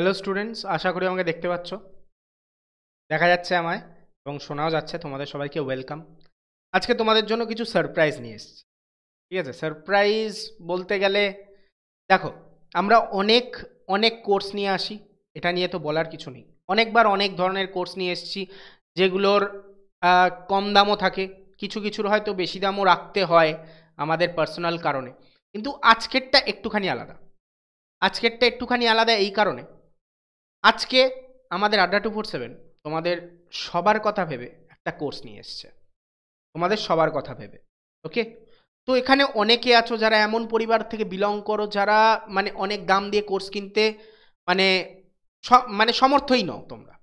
Hello students আশা করি আমাকে দেখতে পাচ্ছ দেখা যাচ্ছে আমায় এবং শোনাও যাচ্ছে তোমাদের সবাইকে ওয়েলকাম আজকে তোমাদের জন্য কিছু সারপ্রাইজ নিয়ে এসেছি ঠিক আছে সারপ্রাইজ বলতে গেলে দেখো আমরা অনেক অনেক কোর্স নিয়ে আসি এটা নিয়ে তো বলার কিছু নেই অনেকবার অনেক ধরনের কোর্স নিয়ে এসেছি যেগুলোর কম দামও থাকে কিছু কিছুর হয়তো বেশি দামও রাখতে হয় আমাদের পার্সোনাল কারণে কিন্তু আজকেরটা একটুখানি আলাদা আজকেরটা একটুখানি আলাদা এই কারণে আজকে আমাদের আড্ডা টু ফোর সেভেন তোমাদের সবার কথা ভেবে একটা কোর্স নিয়ে এসছে তোমাদের সবার কথা ভেবে ওকে তো এখানে অনেকে আছো যারা এমন পরিবার থেকে বিলং করো যারা মানে অনেক দাম দিয়ে কোর্স কিনতে মানে মানে সমর্থই নও তোমরা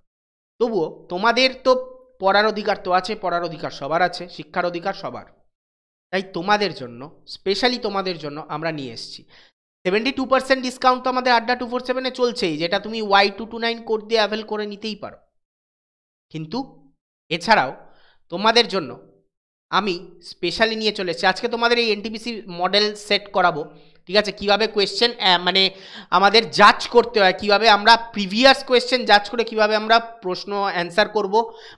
তবুও তোমাদের তো পড়ার অধিকার তো আছে পড়ার অধিকার সবার আছে শিক্ষার অধিকার সবার তাই তোমাদের জন্য স্পেশালি তোমাদের জন্য আমরা নিয়ে এসেছি সেভেন্টি টু পার্সেন্ট ডিসকাউন্ট তো আমাদের আড্ডা টু ফোর সেভেনে চলছেই যেটা তুমি Y two two nine code দিয়ে অ্যাভেল করে নিতেই পারো কিন্তু এছাড়াও তোমাদের জন্য আমি স্পেশালি নিয়ে চলে এসেছি আজকে তোমাদের এই এনটিপিসি মডেল সেট করাবো ঠিক আছে কীভাবে কোয়েশ্চেন মানে আমাদের জাজ করতে হয় কীভাবে আমরা প্রিভিয়াস কোয়েশ্চেন জাজ করে কীভাবে আমরা প্রশ্ন অ্যান্সার করব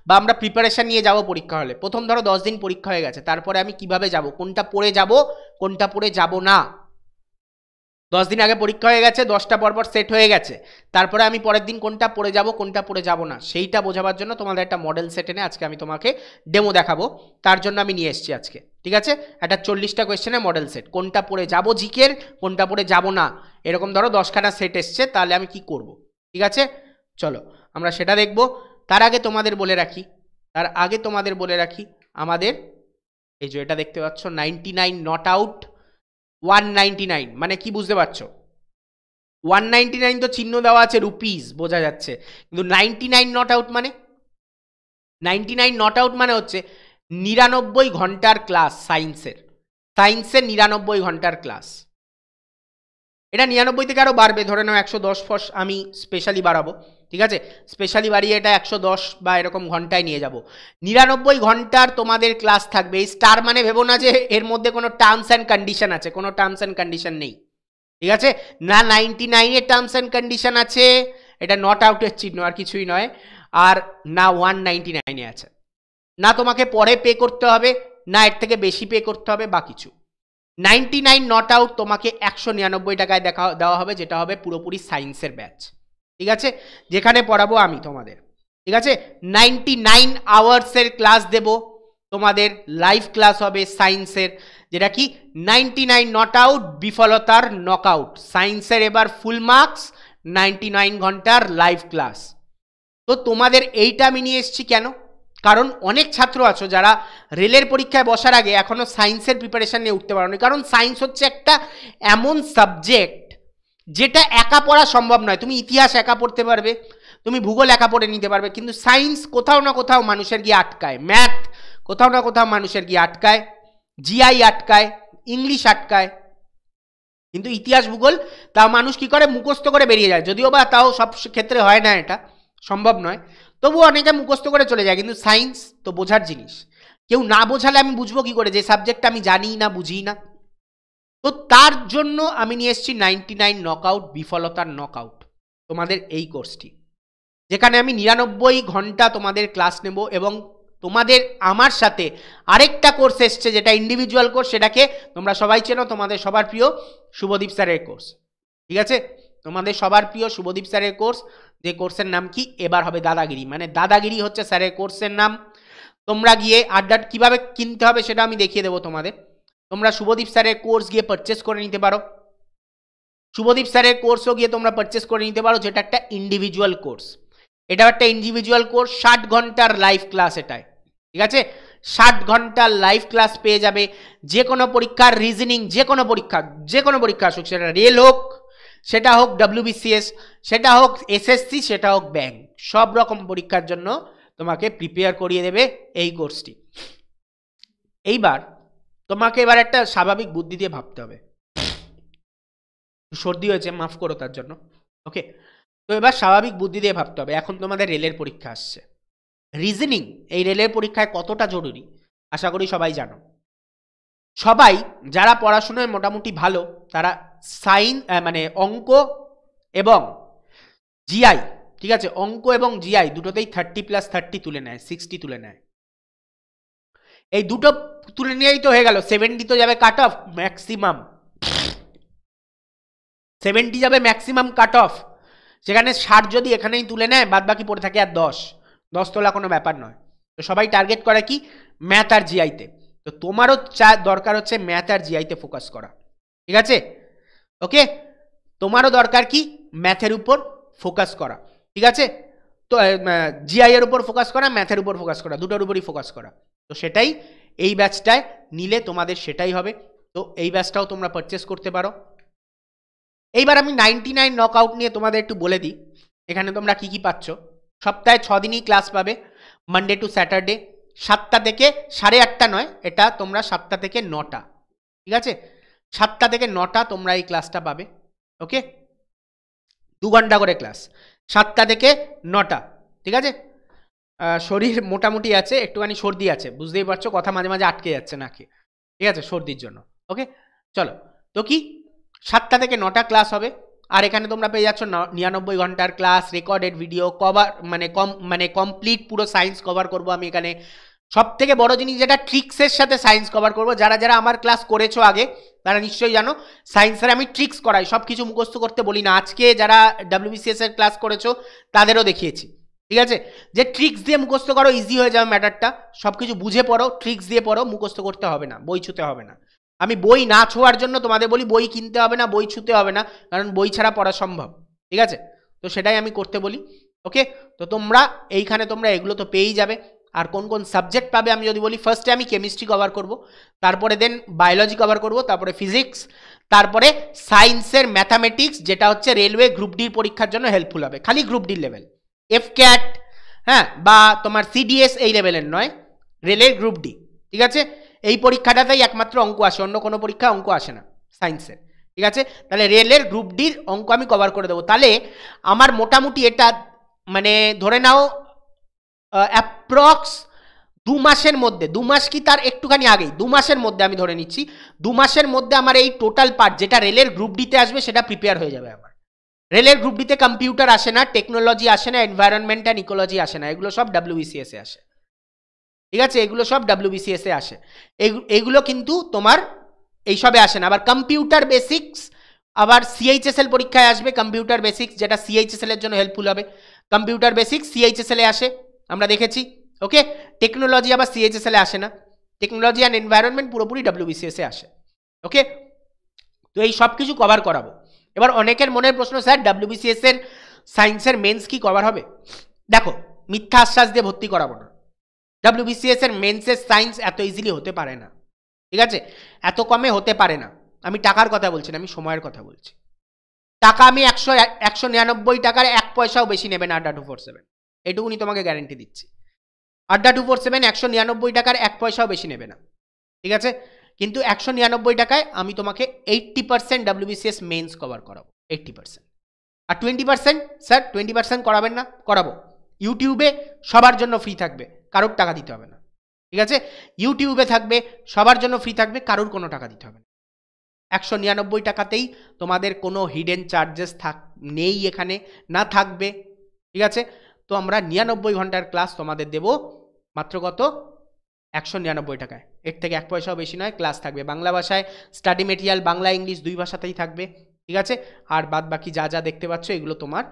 বা আমরা প্রিপারেশান নিয়ে যাব পরীক্ষা হলে প্রথম ধরো দশ দিন পরীক্ষা হয়ে গেছে তারপরে আমি কিভাবে যাব কোনটা পড়ে যাব কোনটা পড়ে যাব না দশ দিন আগে পরীক্ষা হয়ে গেছে দশটা পরপর সেট হয়ে গেছে তারপরে আমি পরের দিন কোনটা পড়ে যাব কোনটা পড়ে যাব না সেইটা বোঝাবার জন্য তোমাদের একটা মডেল সেট এনে আজকে আমি তোমাকে ডেমো দেখাবো তার জন্য আমি নিয়ে এসেছি আজকে ঠিক আছে একটা চল্লিশটা কোয়েশ্চেনের মডেল সেট কোনটা পড়ে যাব জিকের কোনটা পড়ে যাব না এরকম ধরো দশখানা সেট এসছে তাহলে আমি কি করব ঠিক আছে চলো আমরা সেটা দেখব তার আগে তোমাদের বলে রাখি তার আগে তোমাদের বলে রাখি আমাদের এই যে এটা দেখতে পাচ্ছ ninety nine not out one ninety nine মানে কি বুঝতে পারছো ওয়ান নাইনটি নাইন তো চিহ্ন দেওয়া আছে রুপিস বোঝা যাচ্ছে কিন্তু নাইনটি নাইন নট আউট মানে নাইনটি নাইন নট আউট মানে হচ্ছে নিরানব্বই ঘন্টার ক্লাস সায়েন্সের সায়েন্সের নিরানব্বই ঘন্টার ক্লাস এটা নিরানব্বই থেকে আরও বাড়বে ধরে নাও একশো দশ ফস আমি স্পেশালি বাড়াবো ঠিক আছে স্পেশালি বাড়িয়ে এটা একশো দশ বা এরকম ঘন্টায় নিয়ে যাব নিরানব্বই ঘন্টার তোমাদের ক্লাস থাকবে এই স্টার মানে ভেবো না যে এর মধ্যে কোনো টার্মস অ্যান্ড কন্ডিশন আছে কোনো টার্মস অ্যান্ড কন্ডিশন নেই ঠিক আছে না নাইনটি নাইনের টার্মস অ্যান্ড কন্ডিশন আছে এটা নট আউটের চিহ্ন আর কিছুই নয় আর না ওয়ান নাইনটি নাইনে আছে না তোমাকে পরে পে করতে হবে না এর থেকে বেশি পে করতে হবে বা কিছু নাইনটি নাইন নট আউট তোমাকে একশো নিরানব্বই টাকায় দেখা দেওয়া হবে যেটা হবে পুরোপুরি সায়েন্সের ব্যাচ ঠিক আছে যেখানে পড়াবো আমি তোমাদের ঠিক আছে নাইনটি নাইন আওয়ার্সের ক্লাস দেব তোমাদের লাইভ ক্লাস হবে সায়েন্সের যেটা কি নাইনটি নাইন নট আউট বিফলতার নক আউট সায়েন্সের এবার ফুল মার্কস নাইনটি নাইন ঘন্টার লাইভ ক্লাস তো তোমাদের এইটা আমি নিয়ে এসছি কেন কারণ অনেক ছাত্র আছো যারা রেলের পরীক্ষায় বসার আগে এখনও সায়েন্সের প্রিপারেশান নিয়ে উঠতে পারো কারণ সায়েন্স হচ্ছে একটা এমন সাবজেক্ট যেটা একা পড়া সম্ভব নয় তুমি ইতিহাস একা পড়তে পারবে তুমি ভূগোল একা পড়ে নিতে পারবে কিন্তু সায়েন্স কোথাও না কোথাও মানুষের গিয়ে আটকায় ম্যাথ কোথাও না কোথাও মানুষের গিয়ে আটকায় জিআই আটকায় ইংলিশ আটকায় কিন্তু ইতিহাস ভূগোল তা মানুষ কি করে মুখস্থ করে বেরিয়ে যায় যদিও বা তাও সব ক্ষেত্রে হয় না এটা সম্ভব নয় তবু অনেকে মুখস্থ করে চলে যায় কিন্তু সায়েন্স তো বোঝার জিনিস কেউ না বোঝালে আমি বুঝবো কি করে যে সাবজেক্টটা আমি জানি না বুঝি না তো তার জন্য আমি নিয়ে এসেছি নাইনটি নাইন নক আউট বিফলতার নক আউট তোমাদের এই কোর্সটি যেখানে আমি নিরানব্বই ঘন্টা তোমাদের ক্লাস নেব এবং তোমাদের আমার সাথে আরেকটা কোর্স এসছে যেটা ইন্ডিভিজুয়াল কোর্স সেটাকে তোমরা সবাই চেনো তোমাদের সবার প্রিয় শুভদীপ স্যারের কোর্স ঠিক আছে তোমাদের সবার প্রিয় শুভদীপ স্যারের কোর্স যে কোর্সের নাম কি এবার হবে দাদাগিরি মানে দাদাগিরি হচ্ছে স্যারের কোর্সের নাম তোমরা গিয়ে আড্ডাট কীভাবে কিনতে হবে সেটা আমি দেখিয়ে দেবো তোমাদের তোমরা শুভদীপ স্যারের কোর্স গিয়ে পারচেস করে নিতে পারো শুভদীপ স্যারের কোর্সও গিয়ে তোমরা পারচেস করে নিতে পারো যেটা একটা ইন্ডিভিজুয়াল কোর্স এটা একটা ইন্ডিভিজুয়াল কোর্স ষাট ঘন্টার লাইভ ক্লাস এটায় ঠিক আছে ষাট ঘন্টার লাইভ ক্লাস পেয়ে যাবে যে কোনো পরীক্ষার রিজনিং যে কোনো পরীক্ষা যে কোনো পরীক্ষা আসুক সেটা রেল হোক সেটা হোক ডাব্লিউবিসিএস সেটা হোক এসএসসি সেটা হোক ব্যাংক সব রকম পরীক্ষার জন্য তোমাকে প্রিপেয়ার করিয়ে দেবে এই কোর্সটি এইবার তোমাকে এবার একটা স্বাভাবিক বুদ্ধি দিয়ে ভাবতে হবে সর্দি হয়েছে মাফ করো তার জন্য ওকে তো এবার স্বাভাবিক বুদ্ধি দিয়ে ভাবতে হবে এখন তোমাদের রেলের পরীক্ষা আসছে রিজনিং এই রেলের পরীক্ষায় কতটা জরুরি আশা করি সবাই জানো সবাই যারা পড়াশোনায় মোটামুটি ভালো তারা সাইন মানে অঙ্ক এবং জিআই ঠিক আছে অঙ্ক এবং জিআই দুটোতেই থার্টি প্লাস থার্টি তুলে নেয় সিক্সটি তুলে নেয় এই দুটো তুলে নিয়েই তো হয়ে গেল সেভেন্টি তো যাবে কাট অফ ম্যাক্সিমাম সেভেন্টি যাবে ম্যাক্সিমাম কাট অফ সেখানে ষাট যদি এখানেই তুলে নেয় বাদ বাকি পড়ে থাকে আর দশ দশ তোলা কোনো ব্যাপার নয় তো সবাই টার্গেট করে কি ম্যাথ আর জিআইতে তো তোমারও চা দরকার হচ্ছে ম্যাথ আর জিআইতে ফোকাস করা ঠিক আছে ওকে তোমারও দরকার কি ম্যাথের উপর ফোকাস করা ঠিক আছে তো জিআইয়ের উপর ফোকাস করা ম্যাথের উপর ফোকাস করা দুটোর উপরই ফোকাস করা তো সেটাই এই ব্যাচটায় নিলে তোমাদের সেটাই হবে তো এই ব্যাচটাও তোমরা পারচেস করতে পারো এইবার আমি নাইনটি নাইন নক আউট নিয়ে তোমাদের একটু বলে দিই এখানে তোমরা কি কি পাচ্ছ সপ্তাহে ছদিনই ক্লাস পাবে মানডে টু স্যাটারডে সাতটা থেকে সাড়ে আটটা নয় এটা তোমরা সাতটা থেকে নটা ঠিক আছে সাতটা থেকে নটা তোমরা এই ক্লাসটা পাবে ওকে দু ঘন্টা করে ক্লাস সাতটা থেকে নটা ঠিক আছে শরীর মোটামুটি আছে একটুখানি সর্দি আছে বুঝতেই পারছো কথা মাঝে মাঝে আটকে যাচ্ছে নাকি ঠিক আছে সর্দির জন্য ওকে চলো তো কি সাতটা থেকে নটা ক্লাস হবে আর এখানে তোমরা পেয়ে যাচ্ছ নিরানব্বই ঘন্টার ক্লাস রেকর্ডেড ভিডিও কভার মানে কম মানে কমপ্লিট পুরো সায়েন্স কভার করব আমি এখানে সব থেকে বড় জিনিস যেটা ট্রিক্সের সাথে সায়েন্স কভার করব যারা যারা আমার ক্লাস করেছো আগে তারা নিশ্চয়ই জানো সায়েন্সের আমি ট্রিক্স করাই সব কিছু মুখস্থ করতে বলি না আজকে যারা ডাব্লিউবিসিএস ক্লাস করেছো তাদেরও দেখিয়েছি ঠিক আছে যে ট্রিক্স দিয়ে মুখস্থ করো ইজি হয়ে যাবে ম্যাটারটা সব কিছু বুঝে পড়ো ট্রিক্স দিয়ে পড়ো মুখস্থ করতে হবে না বই ছুতে হবে না আমি বই না ছোঁয়ার জন্য তোমাদের বলি বই কিনতে হবে না বই ছুতে হবে না কারণ বই ছাড়া পড়া সম্ভব ঠিক আছে তো সেটাই আমি করতে বলি ওকে তো তোমরা এইখানে তোমরা এগুলো তো পেয়েই যাবে আর কোন কোন সাবজেক্ট পাবে আমি যদি বলি ফার্স্টে আমি কেমিস্ট্রি কভার করব তারপরে দেন বায়োলজি কভার করব তারপরে ফিজিক্স তারপরে সায়েন্সের ম্যাথামেটিক্স যেটা হচ্ছে রেলওয়ে গ্রুপ ডির পরীক্ষার জন্য হেল্পফুল হবে খালি group D level F cat হ্যাঁ বা তোমার সিডিএস এই লেভেলের নয় রেলের গ্রুপ ডি ঠিক আছে এই পরীক্ষাটাতেই একমাত্র অঙ্ক আসে অন্য কোনো পরীক্ষা অঙ্ক আসে না সায়েন্সের ঠিক আছে তাহলে রেলের গ্রুপ ডির অঙ্ক আমি কভার করে দেবো তাহলে আমার মোটামুটি এটা মানে ধরে নাও অ্যাপ্রক্স দু মাসের মধ্যে দু মাস কি তার একটুখানি আগেই দু মাসের মধ্যে আমি ধরে নিচ্ছি দু মাসের মধ্যে আমার এই টোটাল পার্ট যেটা রেলের গ্রুপ ডিতে আসবে সেটা প্রিপেয়ার হয়ে যাবে আমার রেলের গ্রুপ ডিতে কম্পিউটার আসে না টেকনোলজি আসে না এনভায়রনমেন্ট অ্যান্ড ইকোলজি আসে না এগুলো সব ডাব্লিউবিসিএস এ আসে ঠিক আছে এগুলো সব ডাব্লিউবিসিএস এ আসে এগুলো কিন্তু তোমার এইসবে আসে না আবার কম্পিউটার বেসিক্স আবার সিএইচএসএল পরীক্ষায় আসবে কম্পিউটার বেসিক্স যেটা সিএইচএসএল এর জন্য হেল্পফুল হবে কম্পিউটার বেসিক্স সিএইচএসএল এ আসে আমরা দেখেছি ওকে টেকনোলজি আবার সিএইচএসএলে আসে না টেকনোলজি অ্যান্ড এনভায়রনমেন্ট পুরোপুরি ডাব্লিউবিসিএসে আসে ওকে তো এই সব কিছু কভার করাবো এবার অনেকের মনের প্রশ্ন স্যার ডাব্লিউবিসিএস এর সায়েন্সের মেন্স কি কভার হবে দেখো মিথ্যা আশ্বাস দিয়ে ভর্তি করাবো না ডাব্লিউবিসিএস এর মেন্সের সায়েন্স এত ইজিলি হতে পারে না ঠিক আছে এত কমে হতে পারে না আমি টাকার কথা বলছি না আমি সময়ের কথা বলছি টাকা আমি একশো একশো নিরানব্বই টাকার এক পয়সাও বেশি নেবে না আড্ডা টু ফোর সেভেন এটুকুনি তোমাকে গ্যারেন্টি দিচ্ছি আড্ডা টু ফোর সেভেন একশো নিরানব্বই টাকার এক পয়সাও বেশি নেবে না ঠিক আছে কিন্তু একশো নিরানব্বই টাকায় আমি তোমাকে eighty percent WBCS mains cover করাবো এইট্টি পার্সেন্ট আর twenty percent sir twenty percent করাবেন না করাবো ইউটিউবে সবার জন্য ফ্রি থাকবে কারোর টাকা দিতে হবে না ঠিক আছে ইউটিউবে থাকবে সবার জন্য ফ্রি থাকবে কারোর কোনো টাকা দিতে হবে না একশো নিরানব্বই টাকাতেই তোমাদের কোনো হিডেন চার্জেস থাক নেই এখানে না থাকবে ঠিক আছে তো আমরা নিরানব্বই ঘন্টার ক্লাস তোমাদের দেব মাত্র কত একশো নিরানব্বই টাকায় এর থেকে এক পয়সাও বেশি নয় ক্লাস থাকবে বাংলা ভাষায় স্টাডি মেটেরিয়াল বাংলা ইংলিশ দুই ভাষাতেই থাকবে ঠিক আছে আর বাদ বাকি যা যা দেখতে পাচ্ছ এগুলো তোমার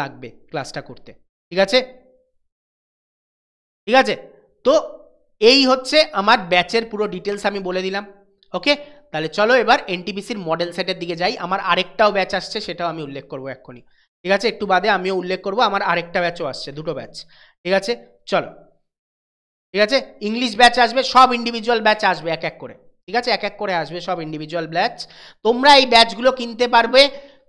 লাগবে ক্লাসটা করতে ঠিক আছে ঠিক আছে তো এই হচ্ছে আমার ব্যাচের পুরো ডিটেলস আমি বলে দিলাম ওকে তাহলে চলো এবার এনটিপিসির মডেল সেটের দিকে যাই আমার আরেকটাও ব্যাচ আসছে সেটাও আমি উল্লেখ করবো এক্ষুনি ঠিক আছে একটু বাদে আমিও উল্লেখ করব আমার আরেকটা ব্যাচও আসছে দুটো ব্যাচ ঠিক আছে চলো ঠিক আছে ইংলিশ ব্যাচ আসবে সব ইন্ডিভিজুয়াল ব্যাচ আসবে এক এক করে ঠিক আছে এক এক করে আসবে সব ইন্ডিভিজুয়াল ব্যাচ তোমরা এই ব্যাচগুলো কিনতে পারবে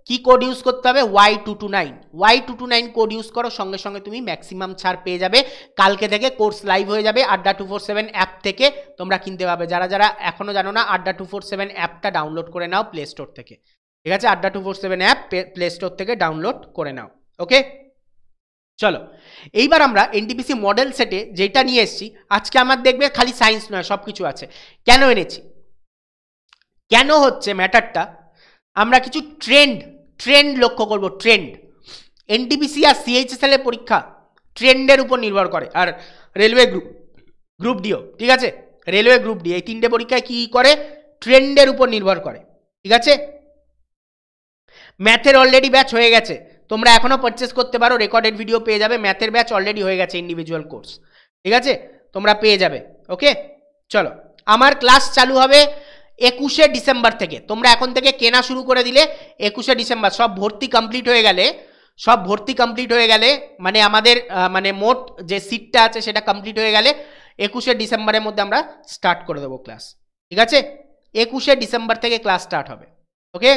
কি কোড ইউজ করতে হবে Y two two nine Y two two nine code use করো সঙ্গে সঙ্গে তুমি ম্যাক্সিমাম ছাড় পেয়ে যাবে কালকে থেকে কোর্স লাইভ হয়ে যাবে আড্ডা টু ফোর সেভেন অ্যাপ থেকে তোমরা কিনতে পাবে যারা যারা এখনও জানো না আড্ডা টু ফোর সেভেন অ্যাপটা ডাউনলোড করে নাও প্লে স্টোর থেকে ঠিক আছে Adda two four seven app play store থেকে ডাউনলোড করে নাও ওকে চলো এইবার আমরা এনটিপিসি মডেল সেটে যেটা নিয়ে এসেছি আজকে আমার দেখবে খালি সায়েন্স নয় সব কিছু আছে কেন এনেছি কেন হচ্ছে ম্যাটারটা আমরা কিছু ট্রেন্ড ট্রেন্ড লক্ষ্য করব ট্রেন্ড এনটিপিসি আর সিএইচএসএল এর পরীক্ষা ট্রেন্ডের উপর নির্ভর করে আর রেলওয়ে গ্রুপ গ্রুপ ডিও ঠিক আছে রেলওয়ে গ্রুপ ডি এই তিনটে পরীক্ষায় কী করে ট্রেন্ডের উপর নির্ভর করে ঠিক আছে ম্যাথের অলরেডি ব্যাচ হয়ে গেছে তোমরা এখনও পারচেস করতে পারো রেকর্ডেড ভিডিও পেয়ে যাবে ম্যাথের ব্যাচ অলরেডি হয়ে গেছে ইন্ডিভিজুয়াল কোর্স ঠিক আছে তোমরা পেয়ে যাবে ওকে চলো আমার ক্লাস চালু হবে একুশে ডিসেম্বর থেকে তোমরা এখন থেকে কেনা শুরু করে দিলে একুশে ডিসেম্বর সব ভর্তি কমপ্লিট হয়ে গেলে সব ভর্তি কমপ্লিট হয়ে গেলে মানে আমাদের মানে মোট যে সিটটা আছে সেটা কমপ্লিট হয়ে গেলে একুশে ডিসেম্বরের মধ্যে আমরা স্টার্ট করে দেবো ক্লাস ঠিক আছে একুশে ডিসেম্বর থেকে ক্লাস স্টার্ট হবে ওকে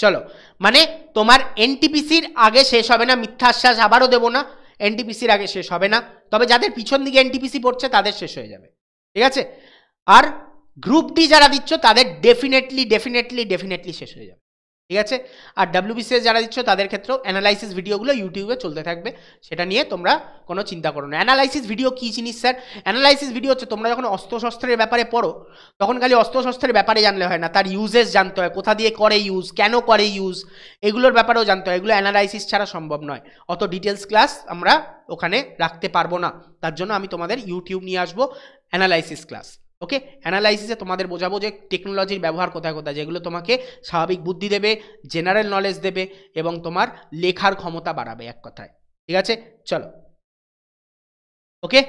চলো মানে তোমার এনটিপিসির আগে শেষ হবে না মিথ্যা আশ্বাস আবারও দেবো না এনটিপিসির আগে শেষ হবে না তবে যাদের পিছন দিকে এনটিপিসি পড়ছে তাদের শেষ হয়ে যাবে ঠিক আছে আর গ্রুপ ডি যারা দিচ্ছ তাদের ডেফিনেটলি ডেফিনেটলি ডেফিনেটলি শেষ হয়ে যাবে ঠিক আছে আর ডাব্লিউবিসিএস যারা দিচ্ছ তাদের ক্ষেত্রেও অ্যানালাইসিস ভিডিওগুলো ইউটিউবে চলতে থাকবে সেটা নিয়ে তোমরা কোনো চিন্তা করো না অ্যানালাইসিস ভিডিও কী জিনিস স্যার অ্যানালাইসিস ভিডিও হচ্ছে তোমরা যখন অস্ত্রশস্ত্রের ব্যাপারে পড়ো তখন খালি অস্ত্রশস্ত্রের ব্যাপারে জানলে হয় না তার ইউজেস জানতে হয় কোথা দিয়ে করে ইউজ কেন করে ইউজ এগুলোর ব্যাপারেও জানতে হয় এগুলো অ্যানালাইসিস ছাড়া সম্ভব নয় অত ডিটেলস ক্লাস আমরা ওখানে রাখতে পারবো না তার জন্য আমি তোমাদের ইউটিউব নিয়ে আসবো অ্যানালাইসিস ক্লাস ওকে অ্যানালাইসিসে তোমাদের বোঝাবো যে টেকনোলজির ব্যবহার কোথায় কোথায় যেগুলো তোমাকে স্বাভাবিক বুদ্ধি দেবে জেনারেল নলেজ দেবে এবং তোমার লেখার ক্ষমতা বাড়াবে এক কথায় ঠিক আছে চলো ওকে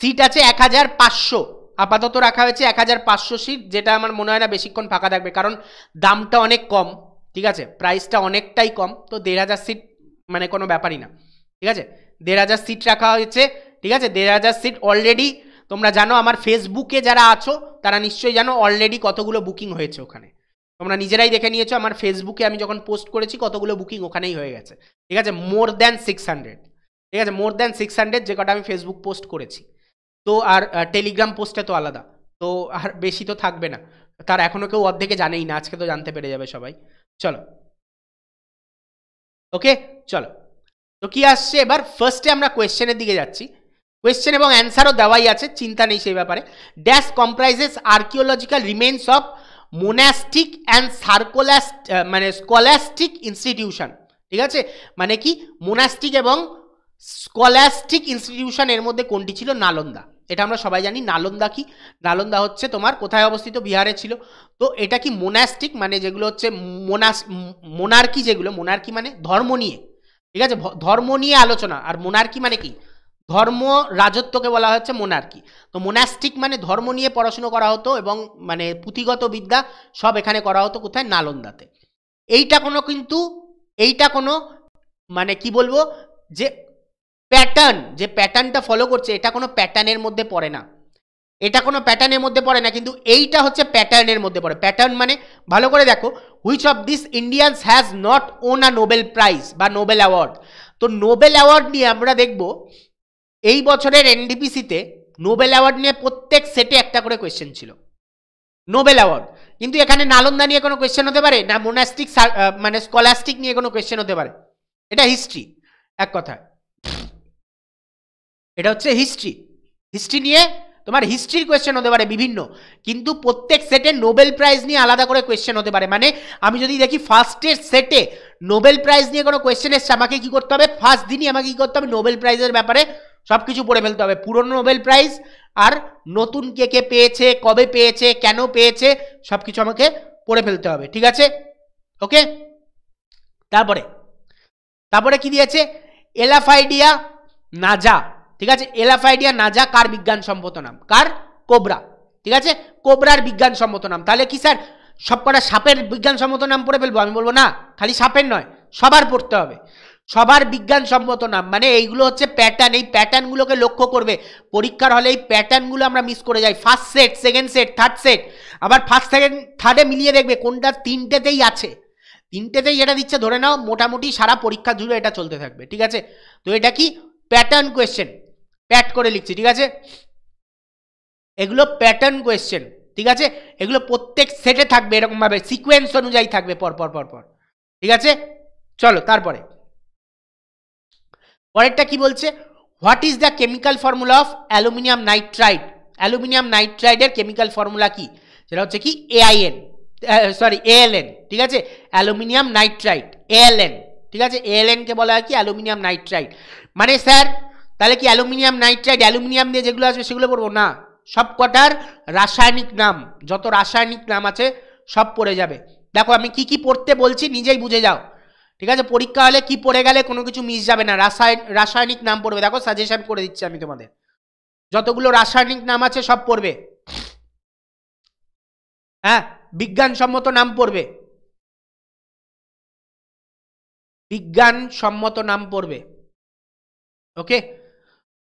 সিট আছে এক হাজার পাঁচশো আপাতত রাখা হয়েছে এক হাজার পাঁচশো সিট যেটা আমার মনে হয় না বেশিক্ষণ ফাঁকা থাকবে কারণ দামটা অনেক কম ঠিক আছে প্রাইসটা অনেকটাই কম তো দেড় হাজার সিট মানে কোনো ব্যাপারই না ঠিক আছে দেড় হাজার সিট রাখা হয়েছে ঠিক আছে দেড় হাজার সিট অলরেডি তোমরা জানো আমার ফেসবুকে যারা আছো তারা নিশ্চয়ই জানো অলরেডি কতগুলো বুকিং হয়েছে ওখানে তোমরা নিজেরাই দেখে নিয়েছো আমার ফেসবুকে আমি যখন পোস্ট করেছি কতগুলো বুকিং ওখানেই হয়ে গেছে ঠিক আছে মোর দ্যান সিক্স হান্ড্রেড ঠিক আছে মোর দ্যান সিক্স হান্ড্রেড যে কটা আমি ফেসবুক পোস্ট করেছি তো আর টেলিগ্রাম পোস্টে তো আলাদা তো আর বেশি তো থাকবে না তার এখনও কেউ অর্ধেকে জানেই না আজকে তো জানতে পেরে যাবে সবাই চলো ওকে চলো তো কি আসছে এবার ফার্স্টে আমরা কোয়েশ্চেনের দিকে যাচ্ছি কোয়েশ্চেন এবং অ্যান্সারও দেওয়াই আছে চিন্তা নেই সেই ব্যাপারে dash comprises archaeological remains of monastic and scholastic মানে স্কলাস্টিক ইনস্টিটিউশন ঠিক আছে মানে কি মোনাস্টিক এবং স্কলাস্টিক ইনস্টিটিউশন এর মধ্যে কোনটি ছিল নালন্দা এটা আমরা সবাই জানি নালন্দা কি নালন্দা হচ্ছে তোমার কোথায় অবস্থিত বিহারে ছিল তো এটা কি মোনাস্টিক মানে যেগুলো হচ্ছে মোনাস মোনার্কি যেগুলো মোনার্কি মানে ধর্ম নিয়ে ঠিক আছে ধর্ম নিয়ে আলোচনা আর মোনার্কি মানে কি ধর্ম রাজত্বকে বলা হচ্ছে মোনার্কি তো মোনাস্টিক মানে ধর্ম নিয়ে পড়াশুনো করা হতো এবং মানে পুঁথিগত বিদ্যা সব এখানে করা হতো কোথায় নালন্দাতে এইটা কোনো কিন্তু এইটা কোনো মানে কি বলবো যে প্যাটার্ন যে প্যাটার্নটা ফলো করছে এটা কোনো প্যাটার্নের মধ্যে পড়ে না এটা কোনো প্যাটার্নের মধ্যে পড়ে না কিন্তু এইটা হচ্ছে প্যাটার্নের মধ্যে পড়ে প্যাটার্ন মানে ভালো করে দেখো which of this Indians has not won a Nobel prize বা নোবেল অ্যাওয়ার্ড তো নোবেল অ্যাওয়ার্ড নিয়ে আমরা দেখব এই বছরের এনডিপিসিতে নোবেল অ্যাওয়ার্ড নিয়ে প্রত্যেক সেটে একটা করে কোয়েশ্চেন ছিল নোবেল অ্যাওয়ার্ড কিন্তু এখানে নালন্দা নিয়ে কোনো কোয়েশ্চেন হতে পারে না মোনাস্টিক মানে স্কলাস্টিক নিয়ে কোনো কোয়েশ্চেন হতে পারে এটা হিস্ট্রি এক কথা এটা হচ্ছে হিস্ট্রি হিস্ট্রি নিয়ে তোমার হিস্ট্রির কোয়েশ্চেন হতে পারে বিভিন্ন কিন্তু প্রত্যেক সেটে নোবেল প্রাইজ নিয়ে আলাদা করে কোয়েশ্চেন হতে পারে মানে আমি যদি দেখি ফার্স্টের সেটে নোবেল প্রাইজ নিয়ে কোনো কোয়েশ্চেন এসছে আমাকে কী করতে হবে ফার্স্ট দিনই আমাকে কী করতে হবে নোবেল প্রাইজের ব্যাপারে সব কিছু পড়ে ফেলতে হবে পুরনো নোবেল প্রাইজ আর নতুন কে কে পেয়েছে কবে পেয়েছে কেন পেয়েছে সব কিছু আমাকে পড়ে ফেলতে হবে ঠিক আছে ওকে তারপরে তারপরে কি দিয়েছে এলাফাইডিয়া নাজা ঠিক আছে এলাফাইডিয়া নাজা কার বিজ্ঞানসম্মত নাম কার কোবরা ঠিক আছে কোবরার বিজ্ঞানসম্মত নাম তাহলে কি স্যার সবকটা সাপের বিজ্ঞানসম্মত নাম পড়ে ফেলবো আমি বলবো না খালি সাপের নয় সবার পড়তে হবে সবার বিজ্ঞানসম্মত নাম মানে এইগুলো হচ্ছে প্যাটার্ন এই প্যাটার্নগুলোকে লক্ষ্য করবে পরীক্ষার হলে এই প্যাটার্নগুলো আমরা মিস করে যাই first set second set third set আবার ফার্স্ট সেকেন্ড থার্ডে মিলিয়ে দেখবে কোনটা তিনটেতেই আছে তিনটেতেই যেটা দিচ্ছে ধরে নাও মোটামুটি সারা পরীক্ষা জুড়ে এটা চলতে থাকবে ঠিক আছে তো এটা কি প্যাটার্ন কোয়েশ্চেন প্যাট করে লিখছি ঠিক আছে এগুলো প্যাটার্ন কোয়েশ্চেন ঠিক আছে এগুলো প্রত্যেক সেটে থাকবে এরকমভাবে সিকোয়েন্স অনুযায়ী থাকবে পর পর পর পর ঠিক আছে চলো তারপরে পরেরটা কি বলছে what is the chemical formula of aluminium nitride aluminium নাইট্রাইডের কেমিক্যাল ফর্মুলা কি সেটা হচ্ছে কি এআইএন সরি এএলএন ঠিক আছে অ্যালুমিনিয়াম নাইট্রাইড এএলএন ঠিক আছে এএলএনকে বলা হয় কি অ্যালুমিনিয়াম নাইট্রাইড মানে স্যার তাহলে কি অ্যালুমিনিয়াম নাইট্রাইড অ্যালুমিনিয়াম দিয়ে যেগুলো আসবে সেগুলো পড়বো না সব কটার রাসায়নিক নাম যত রাসায়নিক নাম আছে সব পড়ে যাবে দেখো আমি কি কি পড়তে বলছি নিজেই বুঝে যাও ঠিক আছে পরীক্ষা হলে কি পড়ে গেলে কোনো কিছু মিস যাবে না রাসায়নিক রাসায়নিক নাম পড়বে দেখো সাজেশন করে দিচ্ছি আমি তোমাদের যতগুলো রাসায়নিক নাম আছে সব পড়বে হ্যাঁ বিজ্ঞানসম্মত নাম পড়বে বিজ্ঞানসম্মত নাম পড়বে ওকে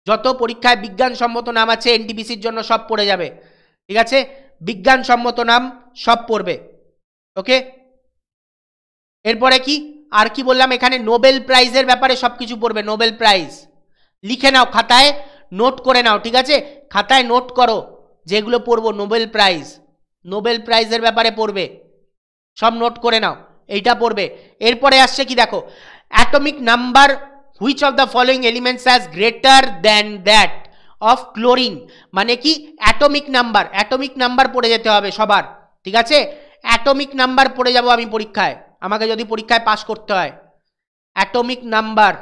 যত পরীক্ষায় বিজ্ঞানসম্মত নাম আছে এনটিপিসির জন্য সব পড়ে যাবে ঠিক আছে বিজ্ঞানসম্মত নাম সব পড়বে ওকে এরপরে কি আর কি বললাম এখানে নোবেল প্রাইজের ব্যাপারে সব কিছু পড়বে নোবেল প্রাইজ লিখে নাও খাতায় নোট করে নাও ঠিক আছে খাতায় নোট করো যেগুলো পড়বো নোবেল প্রাইজ নোবেল প্রাইজের ব্যাপারে পড়বে সব নোট করে নাও এইটা পড়বে এরপরে আসছে কি দেখো atomic number which of the following elements as greater than that of chlorine মানে কি অ্যাটমিক নাম্বার অ্যাটমিক নাম্বার পড়ে যেতে হবে সবার ঠিক আছে অ্যাটমিক নাম্বার পড়ে যাব আমি পরীক্ষায় আমাকে যদি পরীক্ষায় পাশ করতে হয় অ্যাটমিক নাম্বার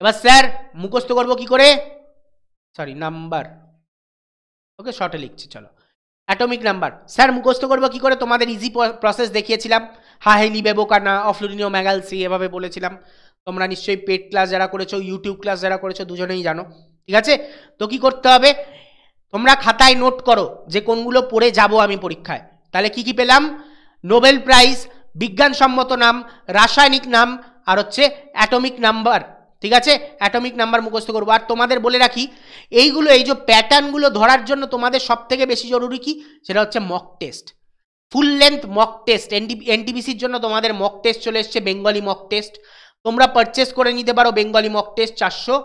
এবার স্যার মুখস্থ করবো কি করে সরি নাম্বার ওকে শর্টে লিখছি চলো অ্যাটমিক নাম্বার স্যার মুখস্থ করবো কী করে তোমাদের ইজি প্রসেস দেখিয়েছিলাম হাহেলি বেবোকানা অফলুরিনীয় ম্যাগালসি এভাবে বলেছিলাম তোমরা নিশ্চয়ই পেড ক্লাস যারা করেছো ইউটিউব ক্লাস যারা করেছো দুজনেই জানো ঠিক আছে তো কি করতে হবে তোমরা খাতায় নোট করো যে কোনগুলো পড়ে যাব আমি পরীক্ষায় তাহলে কি কি পেলাম নোবেল প্রাইজ বিজ্ঞানসম্মত নাম রাসায়নিক নাম আর হচ্ছে অ্যাটমিক নাম্বার ঠিক আছে অ্যাটমিক নাম্বার মুখস্থ করবো আর তোমাদের বলে রাখি এইগুলো এই যে প্যাটার্নগুলো ধরার জন্য তোমাদের সবথেকে বেশি জরুরি কি সেটা হচ্ছে mock test full length mock test এনডি এনটিবিসির জন্য তোমাদের মক টেস্ট চলে এসছে বেঙ্গলি মক টেস্ট তোমরা পারচেস করে নিতে পারো বেঙ্গলি মক টেস্ট চারশো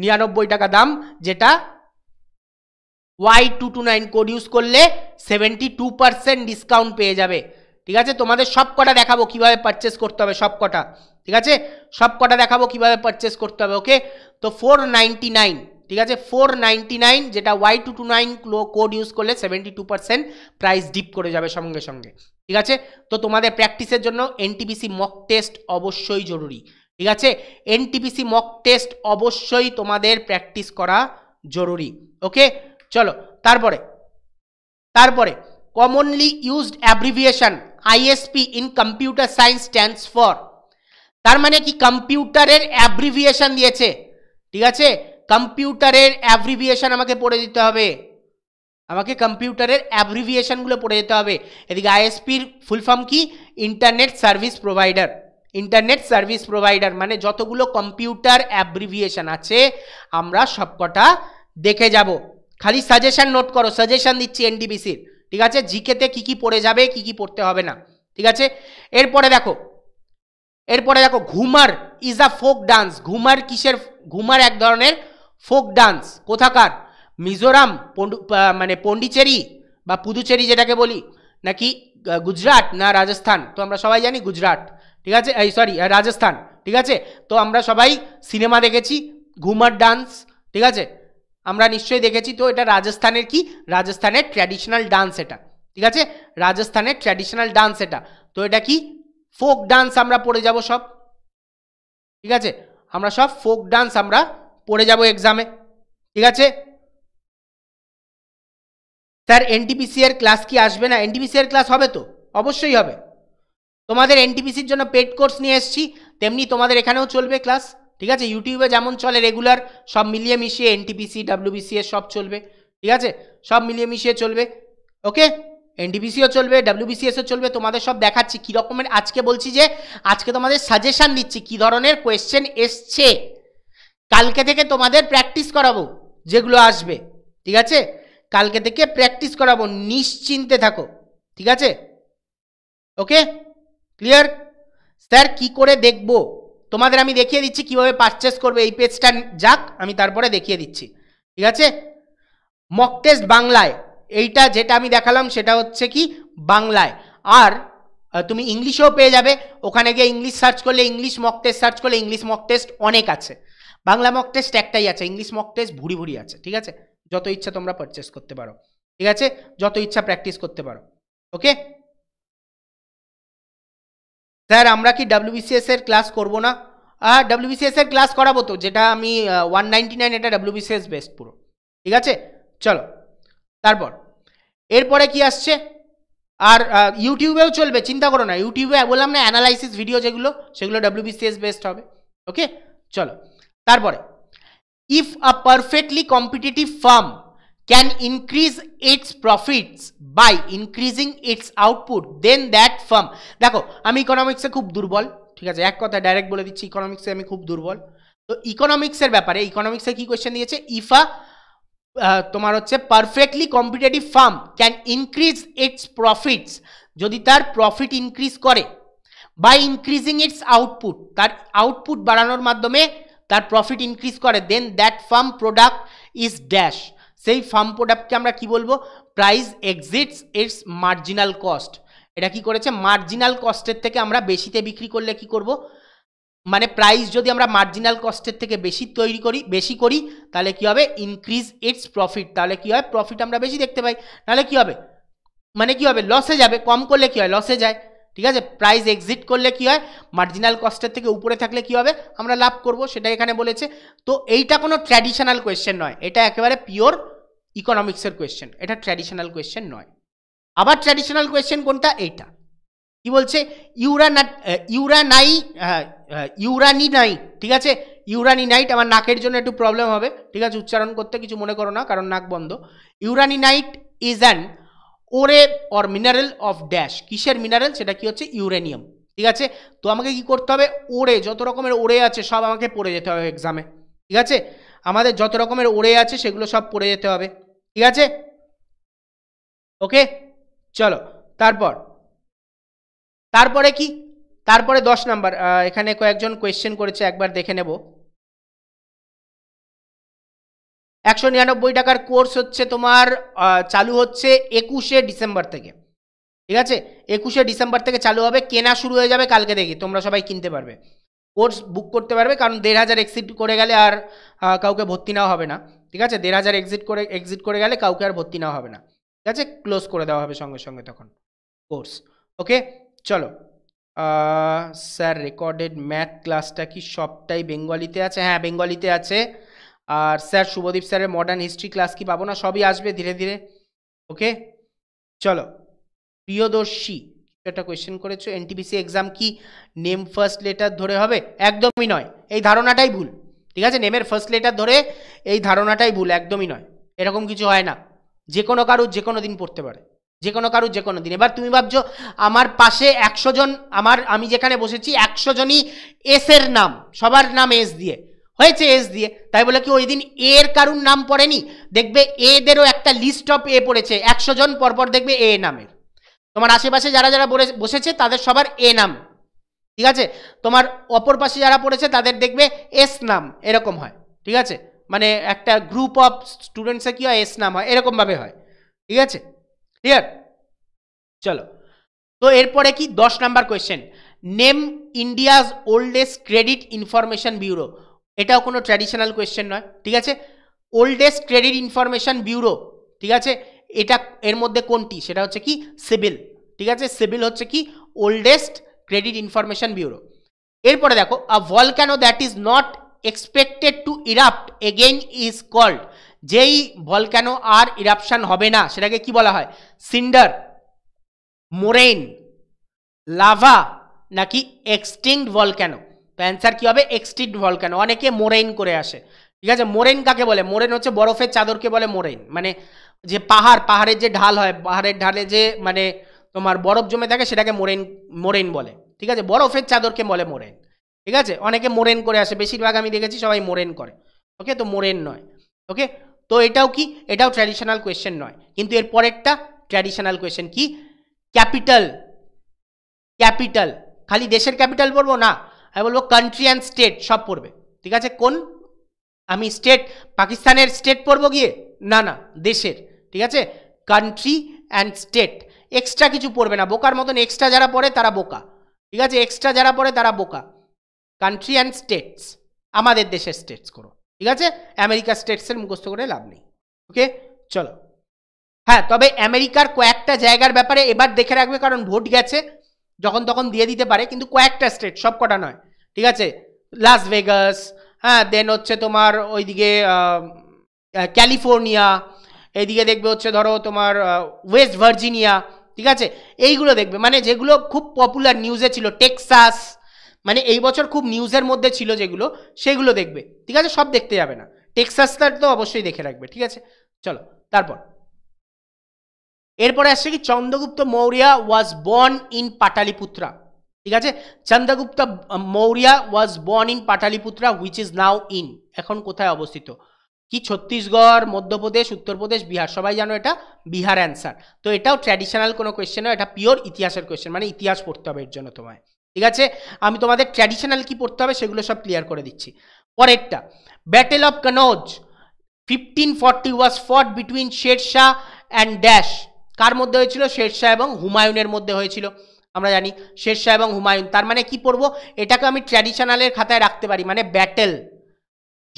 নিরানব্বই টাকা দাম যেটা Y two two nine code use করলে সেভেন্টি টু পার্সেন্ট ডিসকাউন্ট পেয়ে যাবে ঠিক আছে তোমাদের সব কটা দেখাবো কীভাবে পারচেস করতে হবে সব কটা ঠিক আছে সব কটা দেখাবো কীভাবে পারচেস করতে হবে ওকে তো ফোর নাইনটি নাইন ঠিক আছে ফোর নাইন যেটা Y two two nine code use করলে seventy two percent price dip করে যাবে সঙ্গে সঙ্গে ঠিক আছে তো তোমাদের প্র্যাকটিসের জন্য এনটিপিসি মক টেস্ট অবশ্যই জরুরি ঠিক আছে এনটিপিসি মক টেস্ট অবশ্যই তোমাদের প্র্যাকটিস করা জরুরি ওকে চলো তারপরে তারপরে commonly used abbreviation ISP in computer science stands for তার মানে কি কম্পিউটারের অ্যাব্রিভিয়েশন দিয়েছে ঠিক আছে কম্পিউটারের অ্যাব্রিভিয়েশন আমাকে পড়ে দিতে হবে আমাকে কম্পিউটারের অ্যাব্রিভিয়েশনগুলো পড়ে যেতে হবে এদিকে আইএসপির ফুল ফর্ম কি internet service provider internet service provider মানে যতগুলো কম্পিউটার অ্যাব্রিভিয়েশন আছে আমরা সবকটা দেখে যাব খালি সাজেশন নোট করো সাজেশন দিচ্ছি এনডিবিসির ঠিক আছে জিকেতে কি কি পড়ে যাবে কি কি পড়তে হবে না ঠিক আছে এরপরে দেখো এরপরে দেখো Ghoomar is a folk dance Ghoomar কিসের ঘুমার এক ধরনের ফোক ডান্স কোথাকার মিজোরাম মানে পন্ডিচেরি বা পুদুচেরি যেটাকে বলি নাকি গুজরাট না রাজস্থান তো আমরা সবাই জানি গুজরাট ঠিক আছে এই সরি রাজস্থান ঠিক আছে তো আমরা সবাই সিনেমা দেখেছি ঘুমার ডান্স ঠিক আছে আমরা নিশ্চয়ই দেখেছি তো এটা রাজস্থানের কি রাজস্থানের ট্র্যাডিশনাল ডান্স এটা ঠিক আছে রাজস্থানের ট্র্যাডিশনাল ডান্স এটা তো এটা কি ফোক ডান্স আমরা পড়ে যাব সব ঠিক আছে আমরা সব ফোক ডান্স আমরা পড়ে যাব এক্সামে ঠিক আছে স্যার এনটিপিসি এর ক্লাস কি আসবে না এনটিপিসি এর ক্লাস হবে তো অবশ্যই হবে তোমাদের এনটিপিসির জন্য পেড কোর্স নিয়ে এসছি তেমনি তোমাদের এখানেও চলবে ক্লাস ঠিক আছে ইউটিউবে যেমন চলে রেগুলার সব মিলিয়ে মিশিয়ে এনটিপিসি ডাব্লিউবিসি এর সব চলবে ঠিক আছে সব মিলিয়ে মিশিয়ে চলবে ওকে টিপিসিও চলবে ডাব্লিউবিসিএসও চলবে তোমাদের সব দেখাচ্ছি কী রকমের আজকে বলছি যে আজকে তোমাদের সাজেশান দিচ্ছি কী ধরনের কোয়েশ্চেন এসছে কালকে থেকে তোমাদের প্র্যাকটিস করাবো যেগুলো আসবে ঠিক আছে কালকে থেকে প্র্যাকটিস করাবো নিশ্চিন্তে থাকো ঠিক আছে ওকে ক্লিয়ার স্যার কি করে দেখবো তোমাদের আমি দেখিয়ে দিচ্ছি কিভাবে পারচেস করবে এই পেজটা যাক আমি তারপরে দেখিয়ে দিচ্ছি ঠিক আছে মক টেস্ট বাংলায় এইটা যেটা আমি দেখালাম সেটা হচ্ছে কি বাংলায় আর তুমি ইংলিশেও পেয়ে যাবে ওখানে গিয়ে ইংলিশ সার্চ করলে ইংলিশ মক টেস্ট সার্চ করলে ইংলিশ মক টেস্ট অনেক আছে বাংলা মক টেস্ট একটাই আছে ইংলিশ মক টেস্ট ভুড়ি ভুড়ি আছে ঠিক আছে যত ইচ্ছা তোমরা পারচেস করতে পারো ঠিক আছে যত ইচ্ছা প্র্যাকটিস করতে পারো ওকে স্যার আমরা কি ডাব্লিউবিসিএস এর ক্লাস করবো না ডাব্লিউবিসিএস এর ক্লাস করাবো তো যেটা আমি ওয়ান নাইনটি নাইন এটা ডাব্লিউবিসিএস বেস্ট পুরো ঠিক আছে চলো তারপর এরপরে কি আসছে আর ইউটিউবেও চলবে চিন্তা করো না ইউটিউবে বললাম না অ্যানালাইসিস ভিডিও যেগুলো সেগুলো ডাব্লিউবিসিএস বেস্ট হবে ওকে চলো তারপরে if a perfectly competitive firm can increase its profits by increasing its output then that firm দেখো আমি ইকোনমিক্সে খুব দুর্বল ঠিক আছে এক কথা ডাইরেক্ট বলে দিচ্ছি ইকোনমিক্সে আমি খুব দুর্বল তো ইকোনমিক্সের ব্যাপারে ইকোনমিক্সে কি কোয়েশ্চেন দিয়েছে ইফা তোমার হচ্ছে perfectly competitive firm can increase its profits যদি তার প্রফিট ইনক্রিজ করে বাই ইনক্রিজিং ইটস আউটপুট তার আউটপুট বাড়ানোর মাধ্যমে তার প্রফিট ইনক্রিজ করে then that firm product is dash সেই ফার্ম প্রোডাক্টকে আমরা কি বলবো price exceeds its marginal cost এটা কি করেছে মার্জিনাল কস্টের থেকে আমরা বেশিতে বিক্রি করলে কি করব মানে প্রাইস যদি আমরা মার্জিনাল কস্টের থেকে বেশি তৈরি করি বেশি করি তাহলে কি হবে ইনক্রিজ ইটস প্রফিট তাহলে কি হয় প্রফিট আমরা বেশি দেখতে পাই নাহলে কি হবে মানে কি হবে লসে যাবে কম করলে কি হয় লসে যায় ঠিক আছে প্রাইস এক্সিট করলে কি হয় মার্জিনাল কস্টের থেকে উপরে থাকলে কি হবে আমরা লাভ করব সেটা এখানে বলেছে তো এইটা কোনো ট্র্যাডিশনাল কোয়েশ্চেন নয় এটা একেবারে পিওর ইকোনমিক্সের কোয়েশ্চেন এটা ট্র্যাডিশনাল কোয়েশ্চেন নয় আবার ট্র্যাডিশনাল কোয়েশ্চেন কোনটা এইটা কি বলছে ইউরানা ইউরানাই ইউরানি নাই ঠিক আছে ইউরানি নাইট আমার নাকের জন্য একটু প্রবলেম হবে ঠিক আছে উচ্চারণ করতে কিছু মনে করো না কারণ নাক বন্ধ uraninite is an ore or mineral of dash কিসের মিনারেল সেটা কি হচ্ছে ইউরেনিয়াম ঠিক আছে তো আমাকে কি করতে হবে ওরে যত রকমের ওরে আছে সব আমাকে পড়ে যেতে হবে এক্সামে ঠিক আছে আমাদের যত রকমের ওরে আছে সেগুলো সব পড়ে যেতে হবে ঠিক আছে ওকে চলো তারপর তারপরে কি তারপরে দশ নাম্বার এখানে কয়েকজন কোয়েশ্চেন করেছে একবার দেখে নেব একশো নিরানব্বই টাকার কোর্স হচ্ছে তোমার চালু হচ্ছে একুশে ডিসেম্বর থেকে ঠিক আছে একুশে ডিসেম্বর থেকে চালু হবে কেনা শুরু হয়ে যাবে কালকে দেখি তোমরা সবাই কিনতে পারবে কোর্স বুক করতে পারবে কারণ দেড় হাজার এক্সিট করে গেলে আর কাউকে ভর্তি নেওয়া হবে না ঠিক আছে দেড় হাজার এক্সিট করে এক্সিট করে গেলে কাউকে আর ভর্তি নেওয়া হবে না ঠিক আছে ক্লোজ করে দেওয়া হবে সঙ্গে সঙ্গে তখন কোর্স ওকে চলো স্যার রেকর্ডেড ম্যাথ ক্লাসটা কি সবটাই বেঙ্গলিতে আছে হ্যাঁ বেঙ্গলিতে আছে আর স্যার শুভদীপ স্যারের মডার্ন হিস্ট্রি ক্লাস কি পাবো না সবই আসবে ধীরে ধীরে ওকে চলো প্রিয়দর্শী একটা কোয়েশ্চেন করেছো এনটিপিসি এক্সাম কি নেম ফার্স্ট লেটার ধরে হবে একদমই নয় এই ধারণাটাই ভুল ঠিক আছে নেমের ফার্স্ট লেটার ধরে এই ধারণাটাই ভুল একদমই নয় এরকম কিছু হয় না যে কোনো কারুর যে কোনো দিন পড়তে পারে যে কোনো কারুর যে কোনো দিন এবার তুমি ভাবছো আমার পাশে একশো জন আমার আমি যেখানে বসেছি একশো জনই এসের নাম সবার নাম এস দিয়ে হয়েছে এস দিয়ে তাই বলে কি ওই দিন এর কারুর নাম পড়েনি দেখবে এদেরও একটা লিস্ট অফ এ পড়েছে একশো জন পরপর দেখবে এ নামের তোমার আশেপাশে যারা যারা বসেছে তাদের সবার এ নাম ঠিক আছে তোমার অপর পাশে যারা পড়েছে তাদের দেখবে এস নাম এরকম হয় ঠিক আছে মানে একটা গ্রুপ অফ স্টুডেন্টসে কি হয় এস নাম হয় এরকমভাবে হয় ঠিক আছে ক্লিয়ার চলো তো এরপরে কি দশ number question name India's oldest credit information bureau এটাও কোনো ট্র্যাডিশনাল কোয়েশ্চেন নয় ঠিক আছে ওল্ডেস্ট ক্রেডিট ইনফরমেশন ব্যুরো ঠিক আছে এটা এর মধ্যে কোনটি সেটা হচ্ছে কি সিভিল ঠিক আছে সিভিল হচ্ছে কি ওল্ডেস্ট ক্রেডিট ইনফরমেশন ব্যুরো এরপরে দেখো a volcano that is not expected to erupt again is called যেই ভলক্যানো আর ইরাপশান হবে না সেটাকে কি বলা হয় সিন্ডার মোরেইন লাভা নাকি এক্সটিংড ভলক্যানো তো অ্যান্সার কী হবে এক্সটিংড ভলক্যানো অনেকে মোরেইন করে আসে ঠিক আছে মোরেইন কাকে বলে মোরেন হচ্ছে বরফের চাদরকে বলে মোরেইন মানে যে পাহাড় পাহাড়ের যে ঢাল হয় পাহাড়ের ঢালে যে মানে তোমার বরফ জমে থাকে সেটাকে মোরেন মোরেন বলে ঠিক আছে বরফের চাদরকে বলে মোরেন ঠিক আছে অনেকে মোরেন করে আসে বেশিরভাগ আমি দেখেছি সবাই মোরেন করে ওকে তো মোরেন নয় ওকে তো এটাও কি এটাও ট্র্যাডিশনাল কোয়েশ্চেন নয় কিন্তু এর পরেরটা ট্র্যাডিশনাল কোয়েশ্চেন কি ক্যাপিটাল ক্যাপিটাল খালি দেশের ক্যাপিটাল পড়বো না আমি বলবো কান্ট্রি অ্যান্ড স্টেট সব পড়বে ঠিক আছে কোন আমি স্টেট পাকিস্তানের স্টেট পড়বো গিয়ে না না দেশের ঠিক আছে কান্ট্রি অ্যান্ড স্টেট এক্সট্রা কিছু পড়বে না বোকার মতন এক্সট্রা যারা পড়ে তারা বোকা ঠিক আছে এক্সট্রা যারা পড়ে তারা বোকা কান্ট্রি অ্যান্ড স্টেটস আমাদের দেশের স্টেটস করো ঠিক আছে আমেরিকা স্টেটসের মুখস্থ করে লাভ নেই ওকে চলো হ্যাঁ তবে আমেরিকার কয়েকটা জায়গার ব্যাপারে এবার দেখে রাখবে কারণ ভোট গেছে যখন তখন দিয়ে দিতে পারে কিন্তু কয়েকটা স্টেট সব কটা নয় ঠিক আছে লাস ভেগাস হ্যাঁ দেন হচ্ছে তোমার ওইদিকে ক্যালিফোর্নিয়া এদিকে দেখবে হচ্ছে ধরো তোমার ওয়েস্ট ভার্জিনিয়া ঠিক আছে এইগুলো দেখবে মানে যেগুলো খুব পপুলার নিউজে ছিল টেক্সাস মানে এই বছর খুব নিউজের মধ্যে ছিল যেগুলো সেগুলো দেখবে ঠিক আছে সব দেখতে যাবে না টেক্সাসটা তো অবশ্যই দেখে রাখবে ঠিক আছে চলো তারপর এরপরে আসছে কি Chandragupta Maurya was born in Pataliputra ঠিক আছে Chandragupta Maurya was born in Pataliputra which is now in এখন কোথায় অবস্থিত কি ছত্তিশগড় মধ্যপ্রদেশ উত্তরপ্রদেশ বিহার সবাই জানো এটা বিহার অ্যান্সার তো এটাও ট্র্যাডিশনাল কোনো কোয়েশ্চেন নয় এটা পিওর ইতিহাসের কোয়েশ্চেন মানে ইতিহাস পড়তে হবে এর জন্য তোমায় ঠিক আছে আমি তোমাদের ট্র্যাডিশনাল কি পড়তে হবে সেগুলো সব ক্লিয়ার করে দিচ্ছি পরেরটা battle of Kannauj fifteen forty was fought between Sher Shah and dash কার মধ্যে হয়েছিল শের শাহ এবং হুমায়ুনের মধ্যে হয়েছিল আমরা জানি শের শাহ এবং হুমায়ুন তার মানে কি পড়বো এটাকে আমি ট্র্যাডিশনালের খাতায় রাখতে পারি মানে ব্যাটেল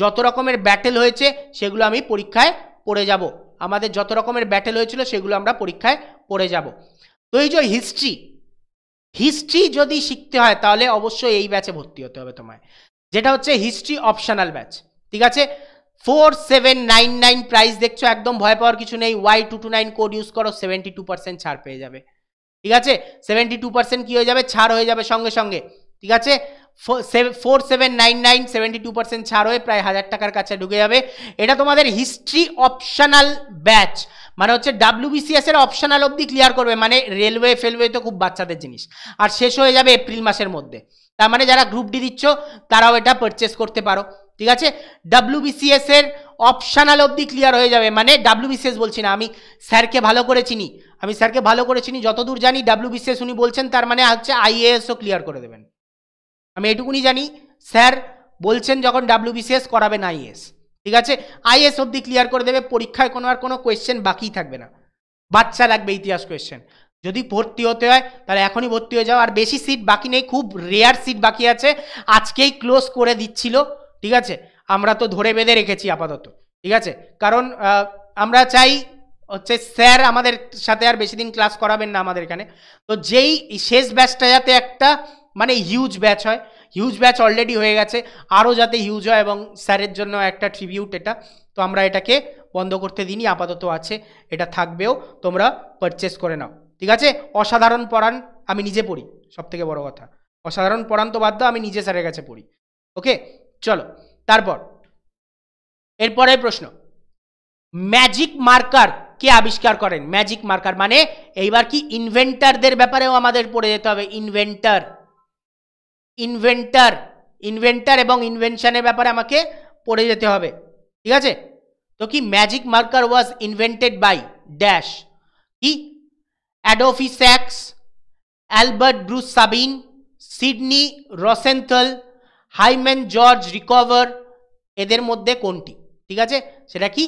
যত রকমের ব্যাটেল হয়েছে সেগুলো আমি পরীক্ষায় পড়ে যাব আমাদের যত রকমের ব্যাটেল হয়েছিল সেগুলো আমরা পরীক্ষায় পড়ে যাব তো এই যে হিস্ট্রি হিস্ট্রি যদি শিখতে হয় তাহলে অবশ্যই এই ব্যাচে ভর্তি হতে হবে তোমায় যেটা হচ্ছে হিস্ট্রি অপশনাল ব্যাচ ঠিক আছে four seven nine nine price দেখছো একদম ভয় পাওয়ার কিছু নেই Y two two nine code use করো সেভেন্টি টু পার্সেন্ট ছাড় পেয়ে যাবে ঠিক আছে সেভেন্টি টু পার্সেন্ট কী হয়ে যাবে ছাড় হয়ে যাবে সঙ্গে সঙ্গে ঠিক আছে four seven nine nine seventy two percent ছাড় হয়ে প্রায় হাজার টাকার কাছে ঢুকে যাবে এটা তোমাদের হিস্ট্রি অপশনাল ব্যাচ মানে হচ্ছে ডাব্লিউবিসিএসের অপশনাল অবধি ক্লিয়ার করবে মানে রেলওয়ে ফেলওয়ে তো খুব বাচ্চাদের জিনিস আর শেষ হয়ে যাবে এপ্রিল মাসের মধ্যে তার মানে যারা গ্রুপ ডি দিচ্ছ তারাও এটা পারচেস করতে পারো ঠিক আছে ডাব্লিউবিসিএসের অপশানাল অবধি ক্লিয়ার হয়ে যাবে মানে ডাব্লিউবিসিএস বলছি না আমি স্যারকে ভালো করে চিনি আমি স্যারকে ভালো করে চিনি যতদূর জানি ডাব্লিউবিসিএস উনি বলছেন তার মানে হচ্ছে আইএএসও ক্লিয়ার করে দেবেন আমি এটুকুনি জানি স্যার বলছেন যখন ডাব্লিউবিসিএস করাবেন আইএস ঠিক আছে আইএস অব্দি ক্লিয়ার করে দেবে পরীক্ষায় কোনো আর কোনো কোয়েশ্চেন বাকি থাকবে না বাচ্চা লাগবে ইতিহাস কোয়েশ্চেন যদি ভর্তি হতে হয় তাহলে এখনই ভর্তি হয়ে যাও আর বেশি সিট বাকি নেই খুব রেয়ার সিট বাকি আছে আজকেই ক্লোজ করে দিচ্ছিল ঠিক আছে আমরা তো ধরে বেঁধে রেখেছি আপাতত ঠিক আছে কারণ আমরা চাই হচ্ছে স্যার আমাদের সাথে আর বেশি দিন ক্লাস করাবেন না আমাদের এখানে তো যেই শেষ ব্যাচটা যাতে একটা মানে হিউজ ব্যাচ হয় হিউজ ব্যাচ অলরেডি হয়ে গেছে আরও যাতে হিউজ হয় এবং স্যারের জন্য একটা ট্রিবিউট এটা তো আমরা এটাকে বন্ধ করতে দিনই আপাতত আছে এটা থাকবেও তোমরা পারচেস করে নাও ঠিক আছে অসাধারণ পড়ান আমি নিজে পড়ি সবথেকে বড় কথা অসাধারণ পড়ান তো বাদ আমি নিজে স্যারের কাছে পড়ি ওকে চলো তারপর এরপরে প্রশ্ন ম্যাজিক মার্কার কে আবিষ্কার করেন ম্যাজিক মার্কার মানে এইবার কি ইনভেন্টারদের ব্যাপারেও আমাদের পড়ে যেতে হবে ইনভেন্টার ইনভেন্টার ইনভেন্টার এবং ইনভেনশনের ব্যাপারে আমাকে পড়ে যেতে হবে ঠিক আছে তো কি magic marker was invented by dash কি Adolphe Sax Albert Bruce Sabin Sidney Rosenthal Hyman George Rickover এদের মধ্যে কোনটি ঠিক আছে সেটা কি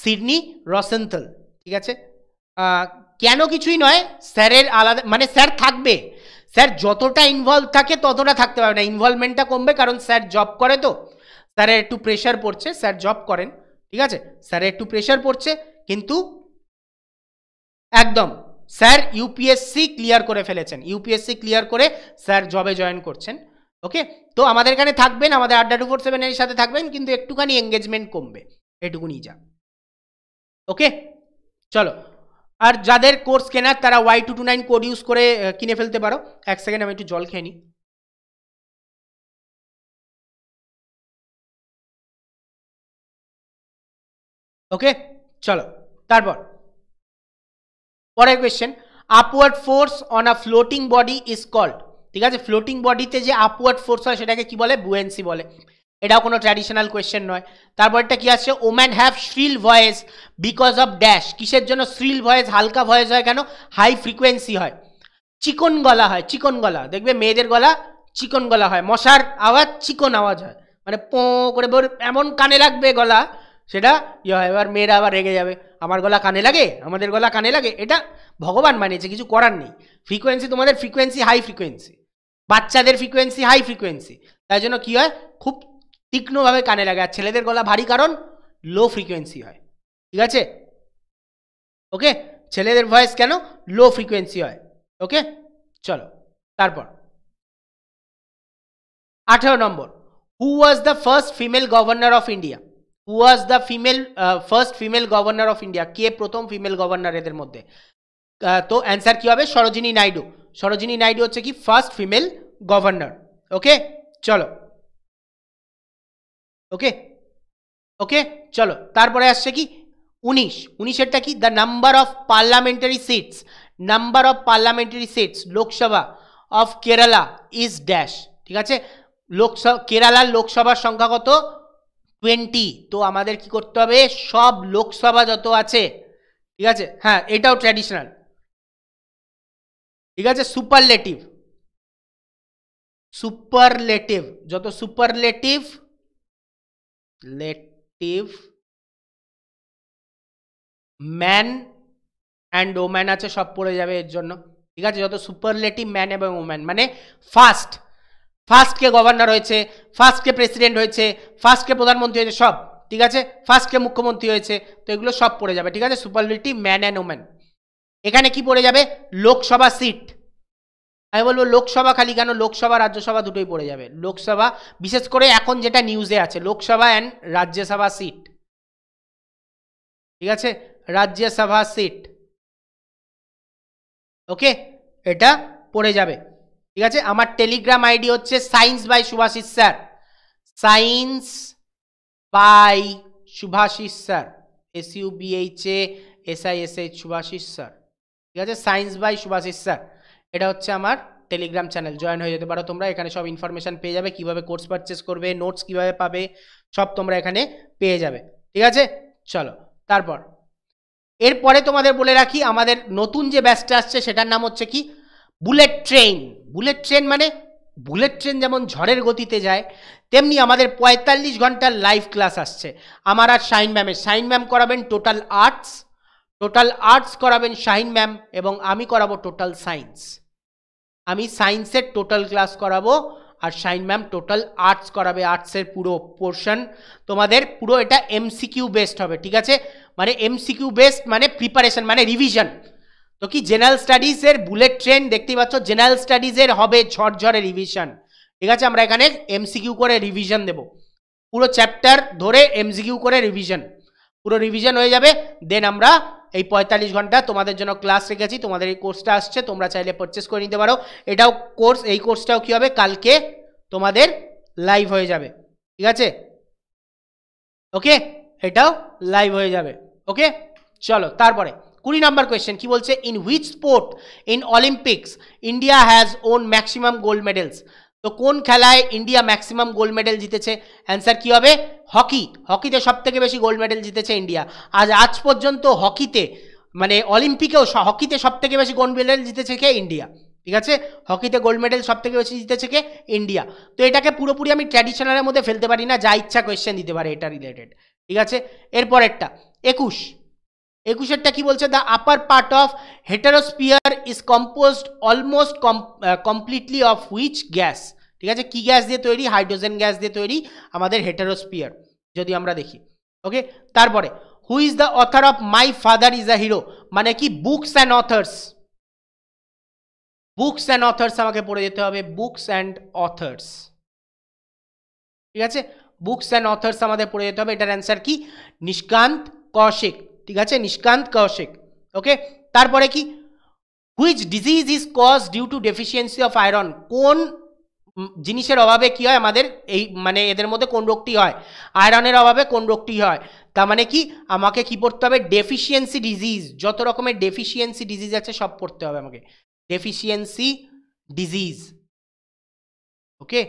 সিডনি রসেন্থল ঠিক আছে কেন কিছুই নয় স্যারের আলাদা মানে স্যার থাকবে স্যার যতটা ইনভলভ থাকে ততটা থাকতে পারবে না ইনভলভমেন্টটা কমবে কারণ স্যার জব করে তো স্যারের একটু প্রেশার পড়ছে স্যার জব করেন ঠিক আছে স্যারের একটু প্রেশার পড়ছে কিন্তু একদম স্যার ইউপিএসসি ক্লিয়ার করে ফেলেছেন ইউপিএসসি ক্লিয়ার করে স্যার জবে জয়েন করছেন ওকে তো আমাদের এখানে থাকবেন আমাদের আড্ডা টু ফোর সেভেনের সাথে থাকবেন কিন্তু একটুখানি এঙ্গেজমেন্ট কমবে এটুকুনি যা ওকে চলো আর যাদের কোর্স কেনার তারা Y two two nine code use করে কিনে ফেলতে পারো এক সেকেন্ড আমি একটু জল খেয়ে নিই ওকে চলো তারপর পরের question upward force on a floating body is called ঠিক আছে ফ্লোটিং বডিতে যে আপওয়ার্ড ফোর্স হয় সেটাকে কি বলে বুয়েন্সি বলে এটাও কোনো ট্র্যাডিশনাল কোয়েশ্চেন নয় তারপরটা কি আছে woman have shrill voice because of dash কিসের জন্য শ্রিল ভয়েস হালকা ভয়েস হয় কেন হাই ফ্রিকোয়েন্সি হয় চিকন গলা হয় চিকন গলা দেখবে মেয়েদের গলা চিকন গলা হয় মশার আওয়াজ চিকন আওয়াজ হয় মানে পো করে এমন কানে লাগবে গলা সেটা ইয়ে হয় এবার মেয়েরা আবার রেগে যাবে আমার গলা কানে লাগে আমাদের গলা কানে লাগে এটা ভগবান মানিয়েছে কিছু করার নেই ফ্রিকোয়েন্সি তোমাদের ফ্রিকোয়েন্সি হাই ফ্রিকোয়েন্সি বাচ্চাদের ফ্রিকোয়েন্সি হাই ফ্রিকোয়েন্সি তাই জন্য কী হয় খুব তীক্ষ্ণভাবে কানে লাগে আর ছেলেদের গলা ভারী কারণ লো ফ্রিকোয়েন্সি হয় ঠিক আছে ওকে ছেলেদের ভয়েস কেন লো ফ্রিকোয়েন্সি হয় ওকে চলো তারপর আঠেরো number who was the first female governor of India who was the female first female governor of India কে প্রথম ফিমেল গভর্নর এদের মধ্যে তো অ্যান্সার কী হবে সরোজিনী নাইডু সরোজিনী নাইডু হচ্ছে কি ফার্স্ট ফিমেল গভর্নর ওকে চলো ওকে ওকে চলো তারপরে আসছে কি উনিশ উনিশেরটা কি the number of parliamentary seats number of parliamentary seats Lok Sabha of Kerala is dash ঠিক আছে লোকসভা কেরালার লোকসভার সংখ্যা কত টোয়েন্টি তো আমাদের কি করতে হবে সব লোকসভা যত আছে ঠিক আছে হ্যাঁ এটাও ট্র্যাডিশনাল ঠিক আছে সুপারলেটিভ সুপারলেটিভ যত সুপারলেটিভ লেটিভ ম্যান অ্যান্ড ওম্যান আছে সব পড়ে যাবে এর জন্য ঠিক আছে যত সুপারলেটিভ ম্যান এবং ওম্যান মানে ফার্স্ট ফার্স্টকে গভর্নর হয়েছে ফার্স্টকে প্রেসিডেন্ট হয়েছে ফার্স্টকে প্রধানমন্ত্রী হয়েছে সব ঠিক আছে ফার্স্টকে মুখ্যমন্ত্রী হয়েছে তো এগুলো সব পড়ে যাবে ঠিক আছে সুপারলেটিভ ম্যান অ্যান্ড ওম্যান এখানে কি পড়ে যাবে লোকসভা সিট আমি বলবো লোকসভা খালি কেন লোকসভা রাজ্যসভা দুটোই পড়ে যাবে লোকসভা বিশেষ করে এখন যেটা নিউজে আছে লোকসভা অ্যান্ড রাজ্যসভা সিট ঠিক আছে রাজ্যসভা সিট ওকে এটা পড়ে যাবে ঠিক আছে আমার টেলিগ্রাম আইডি হচ্ছে science by Subhasis sir science by Subhasis sir S U B A S I S H Subhasis sir ঠিক আছে সায়েন্স বাই সুভাষিস স্যার এটা হচ্ছে আমার টেলিগ্রাম চ্যানেল জয়েন হয়ে যেতে পারো তোমরা এখানে সব ইনফরমেশান পেয়ে যাবে কিভাবে কোর্স পারচেস করবে নোটস কিভাবে পাবে সব তোমরা এখানে পেয়ে যাবে ঠিক আছে চলো তারপর এরপরে তোমাদের বলে রাখি আমাদের নতুন যে ব্যাচটা আসছে সেটার নাম হচ্ছে কি বুলেট ট্রেন বুলেট ট্রেন মানে বুলেট ট্রেন যেমন ঝড়ের গতিতে যায় তেমনি আমাদের পঁয়তাল্লিশ ঘন্টার লাইভ ক্লাস আসছে আমার আর শাহিন ম্যামের শাহিন ম্যাম করাবেন টোটাল আর্টস টোটাল আর্টস করাবেন শাহিন ম্যাম এবং আমি করাবো টোটাল সায়েন্স আমি সায়েন্সের টোটাল ক্লাস করাবো আর সাইন ম্যাম টোটাল আর্টস করাবে আর্টসের পুরো পোর্শন তোমাদের পুরো এটা এমসিকিউ বেসড হবে ঠিক আছে মানে এমসিকিউ বেসড মানে প্রিপারেশন মানে রিভিশন তো কি জেনারেল স্টাডিজের বুলেট ট্রেন দেখতেই পাচ্ছ জেনারেল স্টাডিজের হবে ঝরঝরে রিভিশন ঠিক আছে আমরা এখানে এমসিকিউ করে রিভিশন দেব পুরো চ্যাপ্টার ধরে এমসিকিউ করে রিভিশন পুরো রিভিশন হয়ে যাবে দেন আমরা এই পঁয়তাল্লিশ ঘন্টা তোমাদের জন্য ক্লাস রেখেছি তোমাদের এই কোর্সটা আসছে তোমরা চাইলে পারচেস করে নিতে পারো এটাও কোর্স এই কোর্সটাও কী হবে কালকে তোমাদের লাইভ হয়ে যাবে ঠিক আছে ওকে এটাও লাইভ হয়ে যাবে ওকে চলো তারপরে কুড়ি নাম্বার কোয়েশ্চেন কি বলছে in which sport in Olympics India has won maximum gold medals তো কোন খেলায় ইন্ডিয়া ম্যাক্সিমাম গোল্ড মেডেল জিতেছে অ্যান্সার কী হবে হকি হকিতে সবথেকে বেশি গোল্ড মেডেল জিতেছে ইন্ডিয়া আজ আজ পর্যন্ত হকিতে মানে অলিম্পিকেও হকিতে সবথেকে বেশি গোল্ড মেডেল জিতেছে কে ইন্ডিয়া ঠিক আছে হকিতে গোল্ড মেডেল সবথেকে বেশি জিতেছে কে ইন্ডিয়া তো এটাকে পুরোপুরি আমি ট্র্যাডিশনালের মধ্যে ফেলতে পারি না যা ইচ্ছা কোয়েশ্চেন দিতে পারে এটা রিলেটেড ঠিক আছে এরপরেরটা একুশ একুশেরটা কি বলছে the upper part of heterosphere is composed almost completely of which gas ঠিক আছে কি গ্যাস দিয়ে তৈরি হাইড্রোজেন গ্যাস দিয়ে তৈরি আমাদের হেটারোস্পিয়ার যদি আমরা দেখি ওকে তারপরে who is the author of my father is a hero মানে কি books and authors books and authors আমাকে পড়ে যেতে হবে বুকস অ্যান্ড অথার্স ঠিক আছে বুকস অ্যান্ড অথার্স আমাদের পড়ে যেতে হবে এটার অ্যান্সার কি নিষ্কান্ত কৌশিক ঠিক আছে নিষ্কান্ত কৌশিক ওকে তারপরে কি which disease is cause due to deficiency of iron কোন জিনিসের অভাবে কি হয় আমাদের এই মানে এদের মধ্যে কোন রোগটি হয় আয়রনের অভাবে কোন রোগটি হয় তার মানে কি আমাকে কি পড়তে হবে ডেফিসিয়েন্সি ডিজিজ যত রকমের ডেফিসিয়েন্সি ডিজিজ আছে সব পড়তে হবে আমাকে deficiency disease okay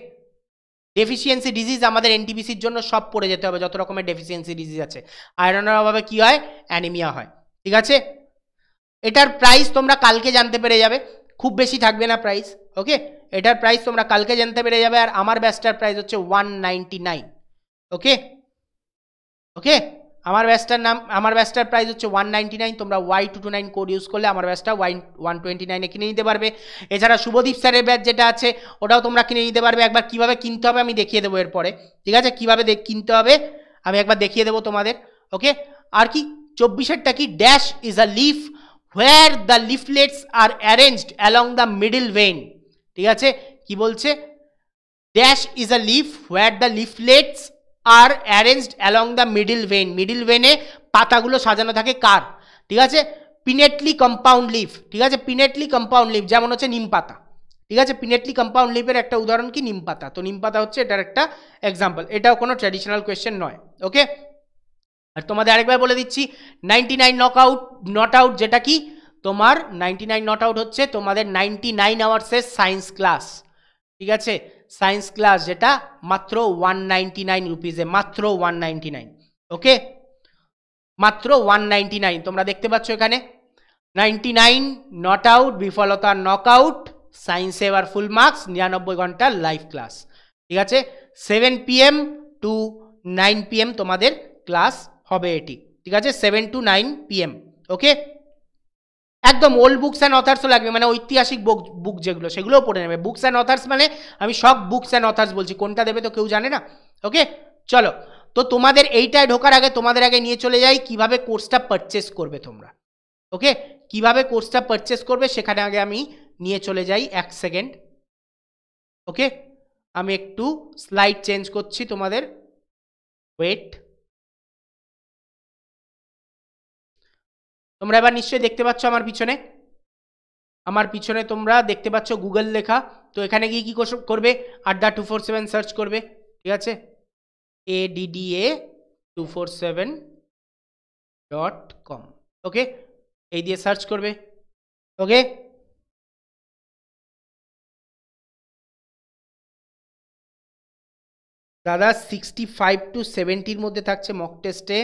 deficiency disease আমাদের এনটিবিসির জন্য সব পড়ে যেতে হবে যত রকমের ডেফিসিয়েন্সি ডিজিজ আছে আয়রনের অভাবে কি হয় অ্যানিমিয়া হয় ঠিক আছে এটার প্রাইস তোমরা কালকে জানতে পেরে যাবে খুব বেশি থাকবে না প্রাইস ওকে এটার প্রাইস তোমরা কালকে জানতে পেরে যাবে আর আমার ব্যাচটার প্রাইস হচ্ছে ওয়ান ওকে ওকে আমার ব্যাচটার নাম আমার ব্যাচটার প্রাইস হচ্ছে ওয়ান নাইনটি নাইন তোমরা Y two two nine code use করলে আমার ব্যাচটা ওয়াই ওয়ান টোয়েন্টি নাইনে কিনে নিতে পারবে এছাড়া শুভদীপ স্যারের ব্যাচ যেটা আছে ওটাও তোমরা কিনে নিতে পারবে একবার কিভাবে কিনতে হবে আমি দেখিয়ে দেবো এরপরে ঠিক আছে কীভাবে কিনতে হবে আমি একবার দেখিয়ে দেবো তোমাদের ওকে আর কি চব্বিশেরটা কি dash is a leaf where the leaflets are arranged along the middle vein ঠিক আছে কি বলছে dash is a leaf where the leaflets are arranged along the middle vein middle ভেনে পাতাগুলো সাজানো থাকে কার ঠিক আছে পিনেটলি কম্পাউন্ড লিফ ঠিক আছে পিনেটলি কম্পাউন্ড লিফ যেমন হচ্ছে নিম পাতা ঠিক আছে পিনেটলি কম্পাউন্ড লিফের একটা উদাহরণ কি নিম পাতা তো নিম পাতা হচ্ছে এটার একটা এক্সাম্পল এটাও কোনো ট্র্যাডিশনাল কোয়েশ্চেন নয় ওকে আর তোমাদের আরেকবার বলে দিচ্ছি ninety nine knock out not out যেটা কি তোমার নাইনটি নাইন নট আউট হচ্ছে তোমাদের নাইনটি নাইন আওয়ার্সের সায়েন্স ক্লাস ঠিক আছে সায়েন্স ক্লাস যেটা মাত্র ওয়ান নাইনটি নাইন রুপিজে মাত্র ওয়ান নাইনটি নাইন ওকে মাত্র ওয়ান নাইনটি নাইন তোমরা দেখতে পাচ্ছ এখানে নাইনটি নাইন নট আউট বিফলতা নক আউট সায়েন্সে এবার ফুল মার্কস নিরানব্বই ঘন্টার লাইভ ক্লাস ঠিক আছে seven PM to nine PM তোমাদের ক্লাস হবে এটি ঠিক আছে seven to nine PM okay একদম ওল্ড বুকস অ্যান্ড অথার্সও লাগবে মানে ঐতিহাসিক বুক বুক যেগুলো সেগুলোও পড়ে নেবে বুকস অ্যান্ড অথার্স মানে আমি সব বুকস অ্যান্ড অথার্স বলছি কোনটা দেবে তো কেউ জানে না ওকে চলো তো তোমাদের এইটায় ঢোকার আগে তোমাদের আগে নিয়ে চলে যাই কিভাবে কোর্সটা পারচেস করবে তোমরা ওকে কিভাবে কোর্সটা পারচেস করবে সেখানে আগে আমি নিয়ে চলে যাই এক সেকেন্ড ওকে আমি একটু স্লাইড চেঞ্জ করছি তোমাদের ওয়েট তোমরা এবার নিশ্চয়ই দেখতে পাচ্ছ আমার পিছনে আমার পিছনে তোমরা দেখতে পাচ্ছ গুগল লেখা তো এখানে গিয়ে কী করবে আড্ডা টু ফোর সেভেন সার্চ করবে ঠিক আছে A A two four seven dot com okay এই দিয়ে সার্চ করবে ওকে দাদা সিক্সটি ফাইভ টু সেভেন্টির মধ্যে থাকছে মক টেস্টে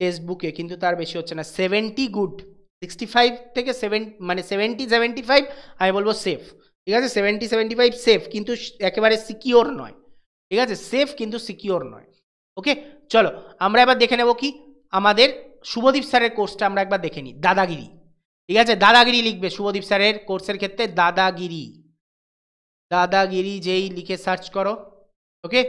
ফেসবুকে কিন্তু তার বেশি হচ্ছে না সেভেন্টি গুড সিক্সটি ফাইভ থেকে সেভেন মানে সেভেন্টি সেভেন্টি ফাইভ আমি বলবো সেফ ঠিক আছে সেভেন্টি সেভেন্টি ফাইভ সেফ কিন্তু একেবারে সিকিওর নয় ঠিক আছে সেফ কিন্তু সিকিওর নয় ওকে চলো আমরা এবার দেখে নেব কি আমাদের শুভদীপ স্যারের কোর্সটা আমরা একবার দেখে নিই দাদাগিরি ঠিক আছে দাদাগিরি লিখবে শুভদীপ স্যারের কোর্সের ক্ষেত্রে দাদাগিরি দাদাগিরি যেই লিখে সার্চ করো ওকে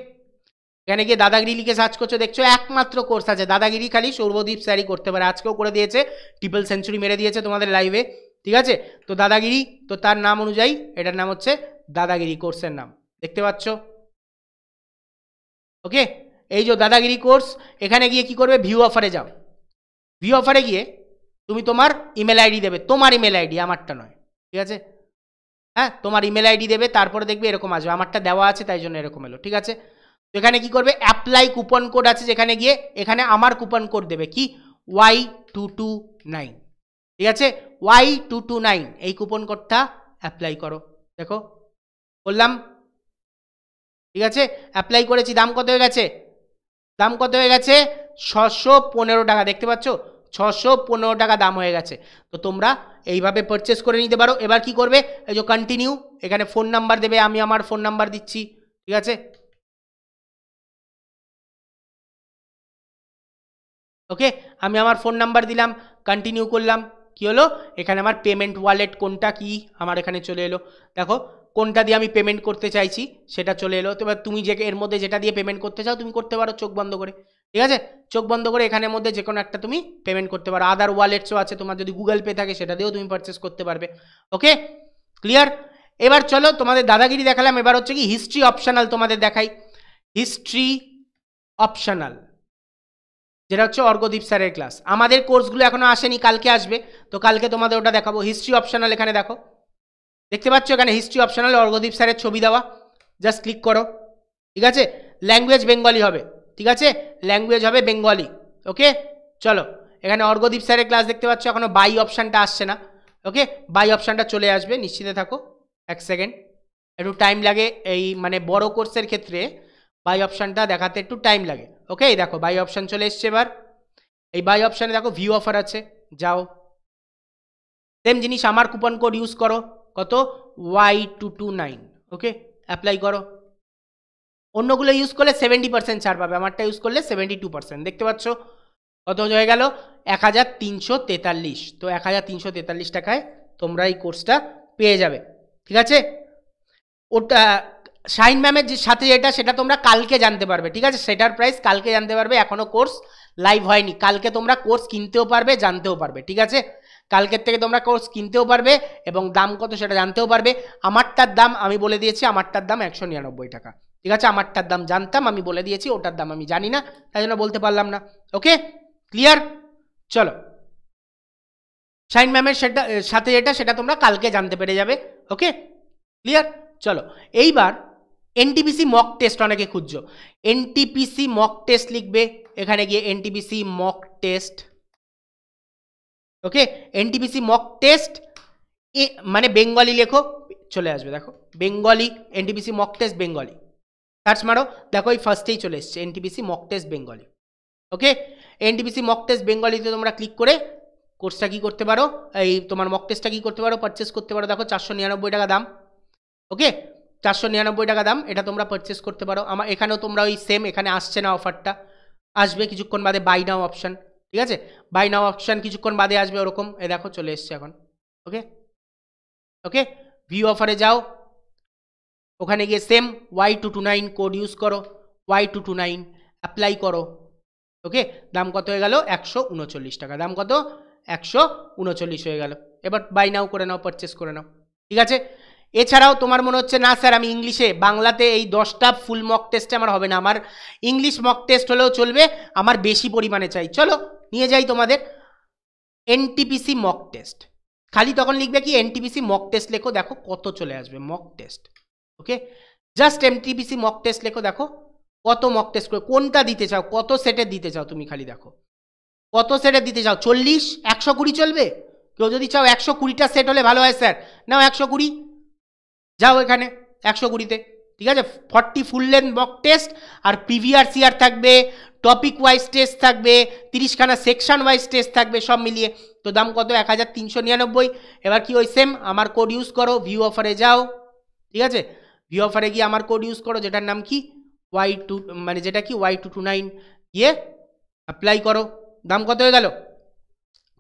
এখানে গিয়ে দাদাগিরি লিখে সার্চ করছো দেখছো একমাত্র কোর্স আছে দাদাগিরি খালি সৌরভদ্বীপ স্যারই করতে পারে আজকেও করে দিয়েছে ট্রিপল সেঞ্চুরি মেরে দিয়েছে তোমাদের লাইভে ঠিক আছে তো দাদাগিরি তো তার নাম অনুযায়ী এটার নাম হচ্ছে দাদাগিরি কোর্সের নাম দেখতে পাচ্ছ ওকে এই যে দাদাগিরি কোর্স এখানে গিয়ে কি করবে ভিউ অফারে যাও ভিউ অফারে গিয়ে তুমি তোমার ইমেল আইডি দেবে তোমার ইমেল আইডি আমারটা নয় ঠিক আছে হ্যাঁ তোমার ইমেল আইডি দেবে তারপরে দেখবে এরকম আসবে আমারটা দেওয়া আছে তাই জন্য এরকম এলো ঠিক আছে তো এখানে কী করবে অ্যাপ্লাই কুপন কোড আছে যেখানে গিয়ে এখানে আমার কুপন কোড দেবে কি ওয়াই টু টু নাইন ঠিক আছে ওয়াই টু টু নাইন এই কুপন কোডটা অ্যাপ্লাই করো দেখো বললাম ঠিক আছে অ্যাপ্লাই করেছি দাম কত হয়ে গেছে দাম কত হয়ে গেছে ছশো পনেরো টাকা দেখতে পাচ্ছ ছশো পনেরো টাকা দাম হয়ে গেছে তো তোমরা এইভাবে পারচেস করে নিতে পারো এবার কি করবে এই যে কন্টিনিউ এখানে ফোন নাম্বার দেবে আমি আমার ফোন নাম্বার দিচ্ছি ঠিক আছে ওকে আমি আমার ফোন নাম্বার দিলাম কন্টিনিউ করলাম কি হলো এখানে আমার পেমেন্ট ওয়ালেট কোনটা কি আমার এখানে চলে এলো দেখো কোনটা দিয়ে আমি পেমেন্ট করতে চাইছি সেটা চলে এলো তো তুমি যে এর মধ্যে যেটা দিয়ে পেমেন্ট করতে চাও তুমি করতে পারো চোখ বন্ধ করে ঠিক আছে চোখ বন্ধ করে এখানের মধ্যে যে কোনো একটা তুমি পেমেন্ট করতে পারো আদার ওয়ালেটসও আছে তোমার যদি গুগল পে থাকে সেটা দিয়েও তুমি পারচেস করতে পারবে ওকে ক্লিয়ার এবার চলো তোমাদের দাদাগিরি দেখালাম এবার হচ্ছে কি হিস্ট্রি অপশানাল তোমাদের দেখাই হিস্ট্রি অপশানাল যেটা হচ্ছে অর্ঘদীপ স্যারের ক্লাস আমাদের কোর্সগুলো এখনও আসেনি কালকে আসবে তো কালকে তোমাদের ওটা দেখাবো হিস্ট্রি অপশনাল এখানে দেখো দেখতে পাচ্ছ এখানে হিস্ট্রি অপশনাল অর্ঘদীপ স্যারের ছবি দেওয়া জাস্ট ক্লিক করো ঠিক আছে ল্যাঙ্গুয়েজ বেঙ্গলি হবে ঠিক আছে ল্যাঙ্গুয়েজ হবে বেঙ্গলি ওকে চলো এখানে অর্ঘদীপ স্যারের ক্লাস দেখতে পাচ্ছ এখনও বাই অপশানটা আসছে না ওকে বাই অপশানটা চলে আসবে নিশ্চিতে থাকো এক সেকেন্ড একটু টাইম লাগে এই মানে বড় কোর্সের ক্ষেত্রে বাই অপশানটা দেখাতে একটু টাইম লাগে ওকে দেখো বাই অপশান চলে এসছে এবার এই বাই অপশানে দেখো ভিউ অফার আছে যাও সেম জিনিস আমার কুপন কোড ইউজ করো কত Y two two nine okay apply করো অন্যগুলো ইউজ করলে সেভেন্টি পার্সেন্ট ছাড় পাবে আমারটা ইউজ করলে সেভেন্টি টু পার্সেন্ট দেখতে পাচ্ছ কত হয়ে গেল এক হাজার তিনশো তেতাল্লিশ তো এক হাজার তিনশো তেতাল্লিশ টাকায় তোমরা এই কোর্সটা পেয়ে যাবে ঠিক আছে ওটা শাহিন ম্যামের যে সাথে যেটা সেটা তোমরা কালকে জানতে পারবে ঠিক আছে সেটার প্রাইস কালকে জানতে পারবে এখনও কোর্স লাইভ হয়নি কালকে তোমরা কোর্স কিনতেও পারবে জানতেও পারবে ঠিক আছে কালকের থেকে তোমরা কোর্স কিনতেও পারবে এবং দাম কত সেটা জানতেও পারবে আমারটার দাম আমি বলে দিয়েছি আমারটার দাম একশো নিরানব্বই টাকা ঠিক আছে আমারটার দাম জানতাম আমি বলে দিয়েছি ওটার দাম আমি জানি না তাই জন্য বলতে পারলাম না ওকে ক্লিয়ার চলো শাইন ম্যামের সেটা সাথে যেটা সেটা তোমরা কালকে জানতে পেরে যাবে ওকে ক্লিয়ার চলো এইবার এনটিপিসি মক টেস্ট অনেকে খুঁজছ এনটিপিসি মক টেস্ট লিখবে এখানে গিয়ে NTPC mock test okay NTPC mock test এ মানে বেঙ্গলি লেখো চলে আসবে দেখো Bengali NTPC mock test Bengali search মারো দেখো ওই ফার্স্টেই চলে এসছে NTPC mock test Bengali okay NTPC mock test বেঙ্গলিতে তোমরা ক্লিক করে কোর্সটা কী করতে পারো এই তোমার মক টেস্টটা কী করতে পারো পারচেস করতে পারো দেখো চারশো নিরানব্বই টাকা দাম ওকে চারশো নিরানব্বই টাকা দাম এটা তোমরা পারচেস করতে পারো আমার এখানেও তোমরা ওই সেম এখানে আসছে না অফারটা আসবে কিছুক্ষণ বাদে বাই নাও অপশান ঠিক আছে বাই নাও অপশান কিছুক্ষণ বাদে আসবে ওরকম এ দেখো চলে এসছে এখন ওকে ওকে ভিউ অফারে যাও ওখানে গিয়ে same Y two two nine code use করো Y two two nine apply করো ওকে দাম কত হয়ে গেল একশো উনচল্লিশ টাকা দাম কত একশো উনচল্লিশ হয়ে গেল এবার বাই নাও করে নাও পারচেস করে নাও ঠিক আছে এছাড়াও তোমার মনে হচ্ছে না স্যার আমি ইংলিশে বাংলাতে এই দশটা ফুল মক টেস্টে আমার হবে না আমার ইংলিশ মক টেস্ট হলেও চলবে আমার বেশি পরিমাণে চাই চলো নিয়ে যাই তোমাদের এনটিপিসি মক টেস্ট খালি তখন লিখবে কি এনটিপিসি মক টেস্ট লেখো দেখো কত চলে আসবে mock test okay just NTPC mock test লেখো দেখো কত মক টেস্ট করে কোনটা দিতে চাও কত সেটে দিতে চাও তুমি খালি দেখো কত সেটে দিতে চাও চল্লিশ একশো কুড়ি চলবে কেউ যদি চাও একশো কুড়িটা সেট হলে ভালো হয় স্যার নাও একশো কুড়ি যাও এখানে একশো কুড়িতে ঠিক আছে forty full length mock test আর প্রিভিয়াস আর থাকবে টপিক ওয়াইজ টেস্ট থাকবে তিরিশখানা সেকশন ওয়াইজ টেস্ট থাকবে সব মিলিয়ে তো দাম কত এক হাজার তিনশো নিরানব্বই এবার কি ওই সেম আমার কোড ইউজ করো ভিউ অফারে যাও ঠিক আছে ভিউ অফারে গিয়ে আমার কোড ইউজ করো যেটার নাম কি ওয়াই টু মানে যেটা কি ওয়াই টু টু নাইন গিয়ে অ্যাপ্লাই করো দাম কত হয়ে গেল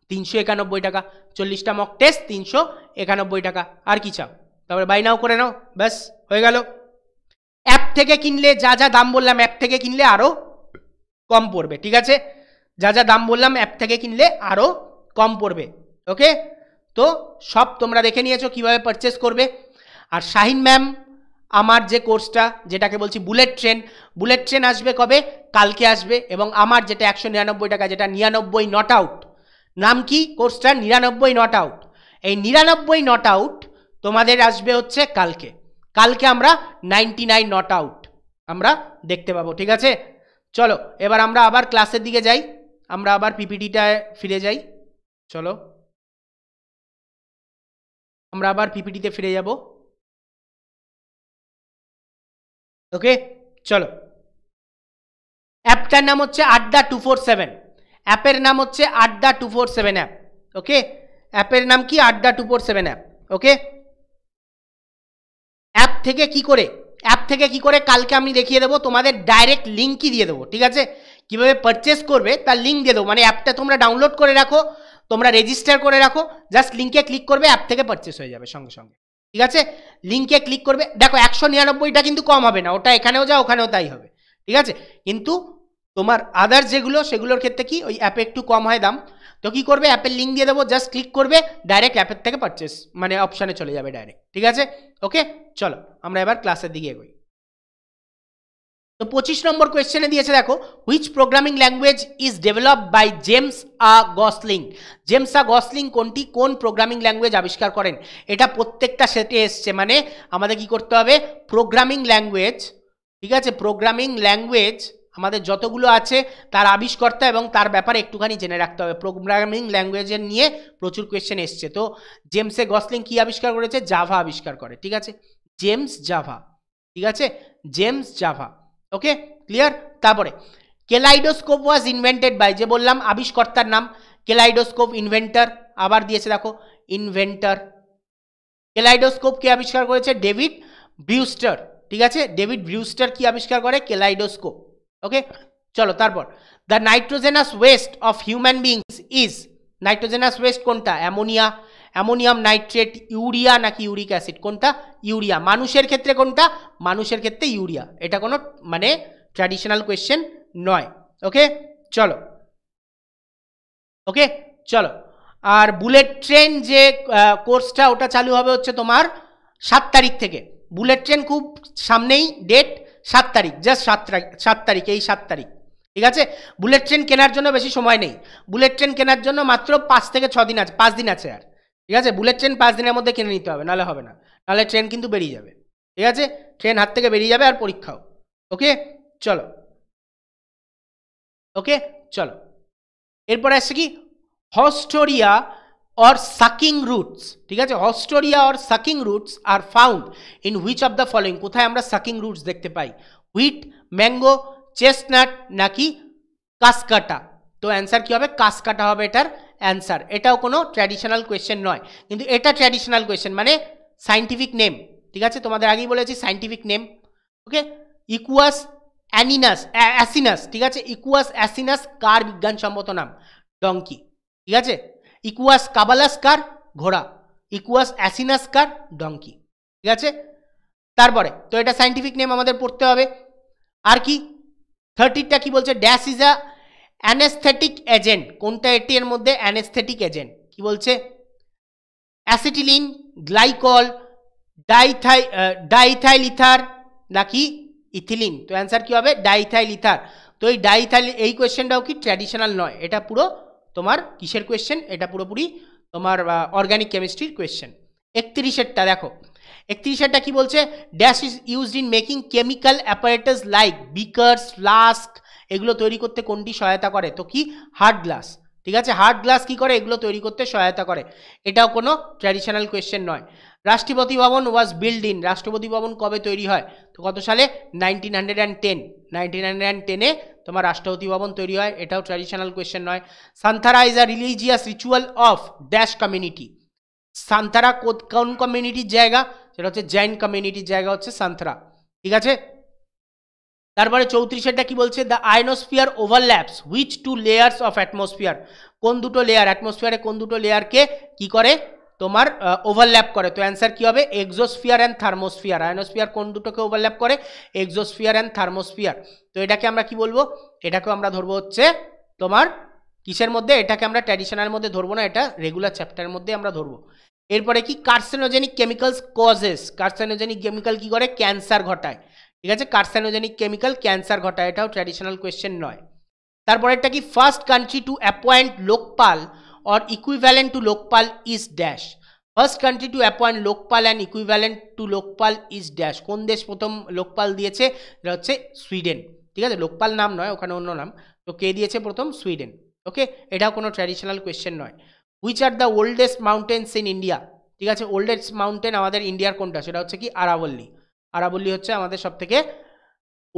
তিনশো একানব্বই টাকা চল্লিশটা মক টেস্ট তিনশো একানব্বই টাকা আর কি চাও তারপরে বাই নাও করে নাও ব্যাস হয়ে গেল অ্যাপ থেকে কিনলে যা যা দাম বললাম অ্যাপ থেকে কিনলে আরও কম পড়বে ঠিক আছে যা যা দাম বললাম অ্যাপ থেকে কিনলে আরও কম পড়বে ওকে তো সব তোমরা দেখে নিয়েছো কিভাবে পারচেস করবে আর শাহিন ম্যাম আমার যে কোর্সটা যেটাকে বলছি বুলেট ট্রেন বুলেট ট্রেন আসবে কবে কালকে আসবে এবং আমার যেটা একশো নিরানব্বই টাকা যেটা নিরানব্বই নট আউট নাম কি কোর্সটা নিরানব্বই নট আউট এই নিরানব্বই নট আউট তোমাদের আসবে হচ্ছে কালকে কালকে আমরা নাইনটি নাইন নট আউট আমরা দেখতে পাবো ঠিক আছে চলো এবার আমরা আবার ক্লাসের দিকে যাই আমরা আবার পিপিটিটায় ফিরে যাই চলো আমরা আবার পিপিটিতে ফিরে যাব ওকে চলো অ্যাপটার নাম হচ্ছে আড্ডা টু ফোর সেভেন অ্যাপের নাম হচ্ছে Adda two four seven app okay অ্যাপের নাম কি Adda two four seven app okay app থেকে কি করে অ্যাপ থেকে কি করে কালকে আমি দেখিয়ে দেবো তোমাদের ডাইরেক্ট লিঙ্কই দিয়ে দেবো ঠিক আছে কীভাবে পারচেস করবে তার লিঙ্ক দিয়ে দেবো মানে অ্যাপটা তোমরা ডাউনলোড করে রাখো তোমরা রেজিস্টার করে রাখো জাস্ট লিঙ্কে ক্লিক করবে অ্যাপ থেকে পারচেস হয়ে যাবে সঙ্গে সঙ্গে ঠিক আছে লিঙ্কে ক্লিক করবে দেখো একশো নিরানব্বইটা কিন্তু কম হবে না ওটা এখানেও যা ওখানেও তাই হবে ঠিক আছে কিন্তু তোমার আদার যেগুলো সেগুলোর ক্ষেত্রে কি ওই অ্যাপে একটু কম হয় দাম তো কী করবে অ্যাপের লিঙ্ক দিয়ে দেবো জাস্ট ক্লিক করবে ডাইরেক্ট অ্যাপের থেকে পারচেস মানে অপশানে চলে যাবে ডাইরেক্ট ঠিক আছে ওকে চলো আমরা এবার ক্লাসের দিকে এগোই তো পঁচিশ নম্বর কোয়েশ্চেনে দিয়েছে দেখো which programming language is develop by James a Gosling James a Gosling কোনটি কোন প্রোগ্রামিং ল্যাঙ্গুয়েজ আবিষ্কার করেন এটা প্রত্যেকটা সেটে এসছে মানে আমাদের কি করতে হবে প্রোগ্রামিং ল্যাঙ্গুয়েজ ঠিক আছে প্রোগ্রামিং ল্যাঙ্গুয়েজ আমাদের যতগুলো আছে তার আবিষ্কর্তা এবং তার ব্যাপারে একটুখানি জেনে রাখতে হবে প্রোগ্রামিং ল্যাঙ্গুয়েজের নিয়ে প্রচুর কোয়েশ্চেন এসছে তো জেমসে গসলিং কি আবিষ্কার করেছে জাভা আবিষ্কার করে ঠিক আছে জেমস জাভা ঠিক আছে জেমস জাভা ওকে ক্লিয়ার তারপরে কেলাইডোস্কোপ ওয়াজ ইনভেন্টেড বাই যে বললাম আবিষ্কর্তার নাম কেলাইডোস্কোপ ইনভেন্টার আবার দিয়েছে দেখো ইনভেন্টার কেলাইডোস্কোপ কে আবিষ্কার করেছে ডেভিড ব্রিউস্টার ঠিক আছে ডেভিড ব্রিউস্টার কি আবিষ্কার করে কেলাইডোস্কোপ ওকে চলো তারপর the nitrogenous waste of human beings is nitrogenous waste কোনটা অ্যামোনিয়া অ্যামোনিয়াম নাইট্রেট ইউরিয়া নাকি ইউরিক অ্যাসিড কোনটা ইউরিয়া মানুষের ক্ষেত্রে কোনটা মানুষের ক্ষেত্রে ইউরিয়া এটা কোনো মানে ট্র্যাডিশনাল কোয়েশ্চেন নয় ওকে চলো ওকে চলো আর বুলেট ট্রেন যে কোর্সটা ওটা চালু হবে হচ্ছে তোমার সাত তারিখ থেকে বুলেট ট্রেন খুব সামনেই ডেট সাত তারিখ জাস্ট সাত তারিখ সাত তারিখ এই সাত তারিখ ঠিক আছে বুলেট ট্রেন কেনার জন্য বেশি সময় নেই বুলেট ট্রেন কেনার জন্য মাত্র পাঁচ থেকে ছ দিন আছে পাঁচ দিন আছে আর ঠিক আছে বুলেট ট্রেন পাঁচ দিনের মধ্যে কিনে নিতে হবে নাহলে হবে না নাহলে ট্রেন কিন্তু বেরিয়ে যাবে ঠিক আছে ট্রেন হাত থেকে বেরিয়ে যাবে আর পরীক্ষাও ওকে চলো ওকে চলো এরপরে আসছে কি হস্টোরিয়া or sucking roots ঠিক আছে অস্টোরিয়া or sucking roots are found in which of the following কোথায় আমরা sucking roots দেখতে পাই wheat mango chestnut নাকি কাসকাটা তো অ্যান্সার কী হবে কাসকাটা হবে এটার অ্যান্সার এটাও কোনো ট্র্যাডিশনাল কোয়েশ্চেন নয় কিন্তু এটা ট্র্যাডিশনাল কোয়েশ্চেন মানে সাইন্টিফিক নেম ঠিক আছে তোমাদের আগেই বলেছি সাইন্টিফিক নেম ওকে ইকুয়াস অ্যানিনাস অ্যাসিনাস ঠিক আছে ইকুয়াস অ্যাসিনাস কার বিজ্ঞানসম্মত নাম ডঙ্কি ঠিক আছে ইকুয়াস কার ঘোড়া ইকুয়াস কার ডঙ্কি ঠিক আছে তারপরে তো এটা সাইন্টিফিক নেম আমাদের পড়তে হবে আর কি থার্টিটা কি বলছে dash is a anaesthetic agent কোনটা এটি এর মধ্যে অ্যানেস্থেটিক এজেন্ট কি বলছে অ্যাসিটিলিন গ্লাইকল ডাইথাই ডাইথাইল ইথার নাকি ইথিলিন তো অ্যান্সার কী হবে ডাইথাইল ইথার তো এই ডাইথাইল এই কোয়েশ্চেনটাও কি ট্র্যাডিশনাল নয় এটা পুরো তোমার কিসের কোয়েশ্চেন এটা পুরোপুরি তোমার অর্গানিক কেমিস্ট্রির কোয়েশ্চেন একত্রিশেরটা দেখো একত্রিশেরটা কি বলছে dash is used in making chemical apparatus like beakers flask এগুলো তৈরি করতে কোনটি সহায়তা করে তো কি হার্ড গ্লাস ঠিক আছে হার্ড গ্লাস কি করে এগুলো তৈরি করতে সহায়তা করে এটাও কোনো ট্র্যাডিশনাল কোয়েশ্চেন নয় রাষ্ট্রপতি ভবন ওয়াজ বিল্ড ইন রাষ্ট্রপতি ভবন কবে তৈরি হয় তো কত সালে nineteen hundred and ten nineteen hundred and টেনে তোমার রাষ্ট্রপতি ভবন তৈরি হয় এটাও ট্র্যাডিশনাল কোয়েশ্চেন নয় Santhara is a religious ritual of dash community Santhara কোন কমিউনিটির জায়গা সেটা হচ্ছে জৈন কমিউনিটির জায়গা হচ্ছে সান্থারা ঠিক আছে তারপরে চৌত্রিশেরটা কি বলছে the ionosphere overlaps which two layers of atmosphere কোন দুটো লেয়ার অ্যাটমসফিয়ারে কোন দুটো লেয়ারকে কি করে তোমার ওভারল্যাপ করে তো অ্যান্সার কী হবে এক্সোস্ফিয়ার অ্যান্ড থার্মোস্ফিয়ার আয়নোস্ফিয়ার কোন দুটোকে ওভারল্যাপ করে এক্সোস্ফিয়ার অ্যান্ড থার্মোস্ফিয়ার তো এটাকে আমরা কি বলবো এটাকেও আমরা ধরবো হচ্ছে তোমার কিসের মধ্যে এটাকে আমরা ট্র্যাডিশনাল মধ্যে ধরবো না এটা রেগুলার চ্যাপ্টারের মধ্যে আমরা ধরবো এরপরে কি carcinogenic chemicals causes carcinogenic chemical কি করে ক্যান্সার ঘটায় ঠিক আছে কার্সেনোজেনিক কেমিক্যাল ক্যান্সার ঘটায় এটাও ট্র্যাডিশনাল কোয়েশ্চেন নয় তারপরে এটা কি first country to appoint Lokpal or equivalent to Lokpal is dash. First country to appoint Lokpal and equivalent to Lokpal is dash কোন দেশ প্রথম লোকপাল দিয়েছে এটা হচ্ছে সুইডেন ঠিক আছে লোকপাল নাম নয় ওখানে অন্য নাম তো কে দিয়েছে প্রথম সুইডেন ওকে এটা কোনো ট্র্যাডিশনাল কোয়েশ্চেন নয় which are the oldest mountains in India ঠিক আছে ওল্ডেস্ট মাউন্টেন আমাদের ইন্ডিয়ার কোনটা সেটা হচ্ছে কি আরাবল্লি আরাবল্লি হচ্ছে আমাদের সবথেকে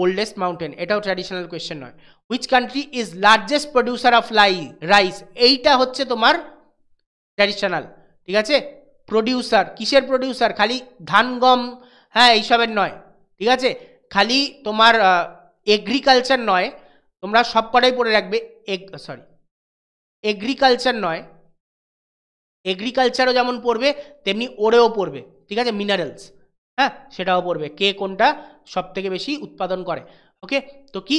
ওল্ডেস্ট মাউন্টেন এটাও ট্র্যাডিশনাল কোয়েশ্চেন নয় which country is largest producer of lie rice এইটা হচ্ছে তোমার ট্র্যাডিশনাল ঠিক আছে প্রডিউসার কিসের প্রডিউসার খালি ধান গম হ্যাঁ এইসবের নয় ঠিক আছে খালি তোমার এগ্রিকালচার নয় তোমরা সব কটাই পড়ে রাখবে এগ সরি এগ্রিকালচার নয় এগ্রিকালচারও যেমন পড়বে তেমনি ওরেও পড়বে ঠিক আছে মিনারেলস হ্যাঁ সেটাও পড়বে কে কোনটা সব থেকে বেশি উৎপাদন করে ওকে তো কি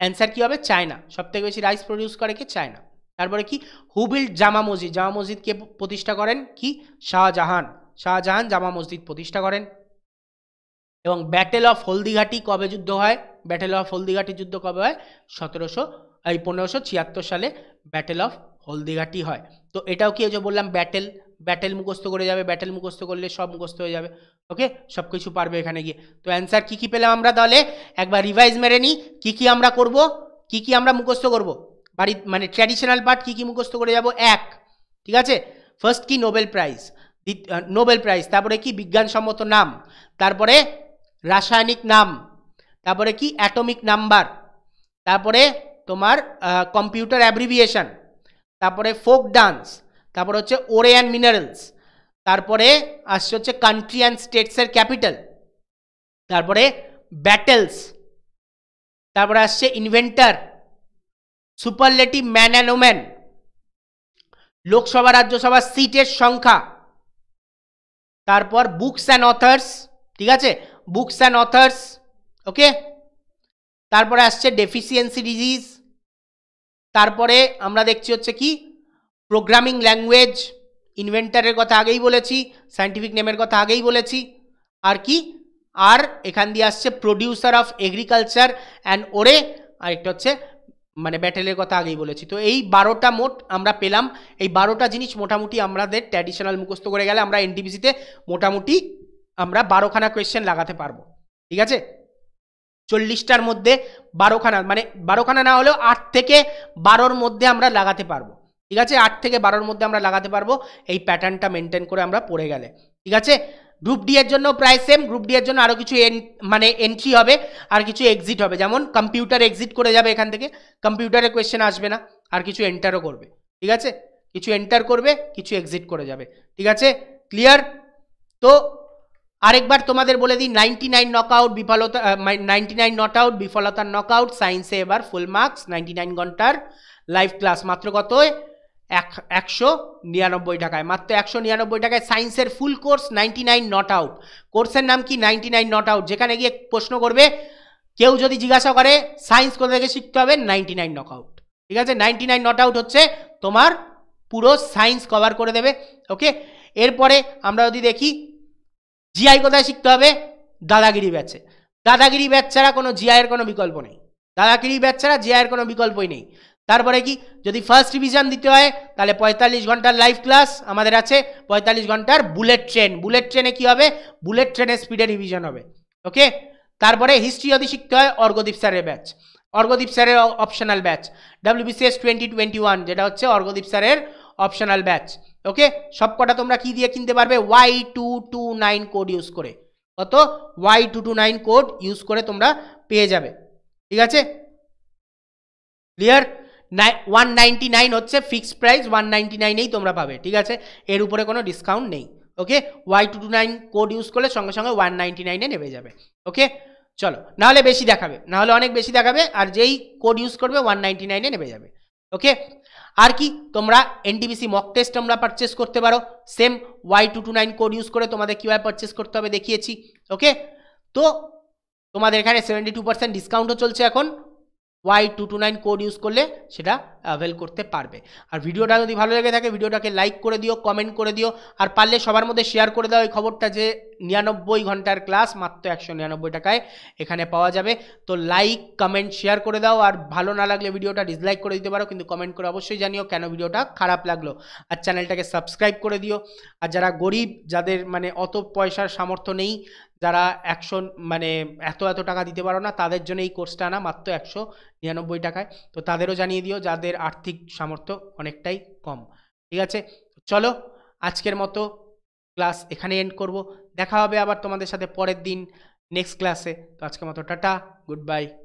অ্যান্সার কী হবে চায়না সবথেকে বেশি রাইস প্রডিউস করে কি চায়না তারপরে কি হুবিল জামা মসজিদ জামা মসজিদ কে প্রতিষ্ঠা করেন কি শাহজাহান শাহজাহান জামা মসজিদ প্রতিষ্ঠা করেন এবং ব্যাটেল অফ হলদিঘাটি কবে যুদ্ধ হয় ব্যাটেল অফ হলদিঘাটি যুদ্ধ কবে হয় সতেরোশো এই পনেরোশো ছিয়াত্তর সালে ব্যাটেল অফ হলদিঘাটি হয় তো এটাও কি যে বললাম ব্যাটেল ব্যাটেল মুখস্থ করে যাবে ব্যাটেল মুখস্থ করলে সব মুখস্থ হয়ে যাবে ওকে সব কিছু পারবে এখানে গিয়ে তো অ্যান্সার কী কী পেলাম আমরা তাহলে একবার রিভাইজ মেরে নিই কী কী আমরা করব কি কি আমরা মুখস্থ করব বাড়ি মানে ট্র্যাডিশনাল পার্ট কী কী মুখস্থ করে যাব এক ঠিক আছে ফার্স্ট কি নোবেল প্রাইজ নোবেল প্রাইজ তারপরে কি বিজ্ঞানসম্মত নাম তারপরে রাসায়নিক নাম তারপরে কি অ্যাটমিক নাম্বার তারপরে তোমার কম্পিউটার অ্যাব্রিভিয়েশন তারপরে ফোক ডান্স তারপর হচ্ছে ওরে অ্যান্ড মিনারেলস তারপরে আসছে হচ্ছে কান্ট্রি অ্যান্ড স্টেটসের ক্যাপিটাল তারপরে ব্যাটেলস তারপরে আসছে inventor superlative man and woman Lok Sabha রাজ্যসভার সিটের সংখ্যা তারপর বুকস অ্যান্ড অথার্স ঠিক আছে বুকস অ্যান্ড অথার্স ওকে তারপরে আসছে ডেফিসিয়েন্সি ডিজিজ তারপরে আমরা দেখছি হচ্ছে কি প্রোগ্রামিং ল্যাঙ্গুয়েজ ইনভেন্টারের কথা আগেই বলেছি সায়েন্টিফিক নেমের কথা আগেই বলেছি আর কি আর এখান দিয়ে আসছে প্রডিউসার অফ এগ্রিকালচার অ্যান্ড ওরে আর একটা হচ্ছে মানে ব্যাটেলের কথা আগেই বলেছি তো এই বারোটা মোট আমরা পেলাম এই বারোটা জিনিস মোটামুটি আমাদের ট্র্যাডিশনাল মুখস্থ করে গেলে আমরা এনটিপিসিতে মোটামুটি আমরা বারোখানা কোয়েশ্চেন লাগাতে পারবো ঠিক আছে চল্লিশটার মধ্যে বারোখানা মানে বারোখানা না হলেও আট থেকে বারোর মধ্যে আমরা লাগাতে পারবো ঠিক আছে আট থেকে বারোর মধ্যে আমরা লাগাতে পারবো এই প্যাটার্নটা মেনটেন করে আমরা পড়ে গেলে ঠিক আছে গ্রুপ ডি এর জন্য প্রায় সেম গ্রুপ ডি এর জন্য আরও কিছু এন মানে এন্ট্রি হবে আর কিছু এক্সিট হবে যেমন কম্পিউটার এক্সিট করে যাবে এখান থেকে কম্পিউটারে কোয়েশ্চেন আসবে না আর কিছু এন্টারও করবে ঠিক আছে কিছু এন্টার করবে কিছু এক্সিট করে যাবে ঠিক আছে ক্লিয়ার তো আরেকবার তোমাদের বলে দিই নাইনটি নাইন নক আউট বিফলতা নাইনটি নাইন নট আউট বিফলতার নক আউট সায়েন্সে এবার ফুল মার্কস নাইনটি নাইন ঘন্টার লাইভ ক্লাস মাত্র কত এক একশো নিরানব্বই টাকায় মাত্র একশো নিরানব্বই টাকায় সায়েন্সের full course ninety nine not out কোর্সের নাম কি নাইনটি নাইন নট আউট যেখানে গিয়ে প্রশ্ন করবে কেউ যদি জিজ্ঞাসা করে সায়েন্স কোথা থেকে শিখতে হবে নাইনটি নাইন নক আউট ঠিক আছে নাইনটি নাইন নট আউট হচ্ছে তোমার পুরো সায়েন্স কভার করে দেবে ওকে এরপরে আমরা যদি দেখি জিআই কোথায় শিখতে হবে দাদাগিরি ব্যাচে দাদাগিরি ব্যাচ ছাড়া কোনো জিআইয়ের কোনো বিকল্প নেই দাদাগিরি ব্যাচ ছাড়া জিআইয়ের কোনো বিকল্পই নেই তারপরে কি যদি ফার্স্ট ডিভিশন দিতে হয় তাহলে পঁয়তাল্লিশ ঘন্টার লাইভ ক্লাস আমাদের আছে পঁয়তাল্লিশ ঘন্টার বুলেট ট্রেন বুলেট ট্রেনে কি হবে বুলেট ট্রেনের স্পিডে রিভিশন হবে ওকে তারপরে হিস্ট্রি যদি শিখতে হয় অর্গদীপ স্যারের ব্যাচ অর্গদীপ স্যারের optional batch WBCS twenty twenty one যেটা হচ্ছে অর্গদীপ স্যারের অপশনাল ব্যাচ ওকে সবকটা তোমরা কি দিয়ে কিনতে পারবে Y two two nine code use করে কত Y two two nine code use করে তোমরা পেয়ে যাবে ঠিক আছে ক্লিয়ার ওয়ান নাইনটি নাইন হচ্ছে ফিক্সড প্রাইস ওয়ান নাইনটি নাইনেই তোমরা পাবে ঠিক আছে এর উপরে কোনো ডিসকাউন্ট নেই okay Y two two nine code use করলে সঙ্গে সঙ্গে ওয়ান নাইনটি নাইনে নেমে যাবে ওকে চলো নাহলে বেশি দেখাবে নাহলে অনেক বেশি দেখাবে আর যেই কোড ইউজ করবে ওয়ান নাইনটি নাইনে নেমে যাবে ওকে আর কি তোমরা এনটিবিসি মক টেস্ট তোমরা পারচেস করতে পারো same Y two two nine code use করে তোমাদের কীভাবে পারচেস করতে হবে দেখিয়েছি ওকে তো তোমাদের এখানে সেভেন্টি টু পার্সেন্ট ডিসকাউন্টও চলছে এখন Y two two nine code use করলে সেটা অ্যাভেল করতে পারবে আর ভিডিওটা যদি ভালো লেগে থাকে ভিডিওটাকে লাইক করে দিও কমেন্ট করে দিও আর পারলে সবার মধ্যে শেয়ার করে দাও এই খবরটা যে নিরানব্বই ঘন্টার ক্লাস মাত্র একশো নিরানব্বই টাকায় এখানে পাওয়া যাবে তো লাইক কমেন্ট শেয়ার করে দাও আর ভালো না লাগলে ভিডিওটা ডিসলাইক করে দিতে পারো কিন্তু কমেন্ট করে অবশ্যই জানিও কেন ভিডিওটা খারাপ লাগলো আর চ্যানেলটাকে সাবস্ক্রাইব করে দিও আর যারা গরিব যাদের মানে অত পয়সার সামর্থ্য নেই যারা একশো মানে এত এত টাকা দিতে পারো না তাদের জন্য এই কোর্সটা আনা মাত্র একশো নিরানব্বই টাকায় তো তাদেরও জানিয়ে দিও যাদের আর্থিক সামর্থ্য অনেকটাই কম ঠিক আছে চলো আজকের মতো ক্লাস এখানে এন্ড করব দেখা হবে আবার তোমাদের সাথে পরের দিন নেক্সট ক্লাসে তো আজকের মতো টাটা গুড বাই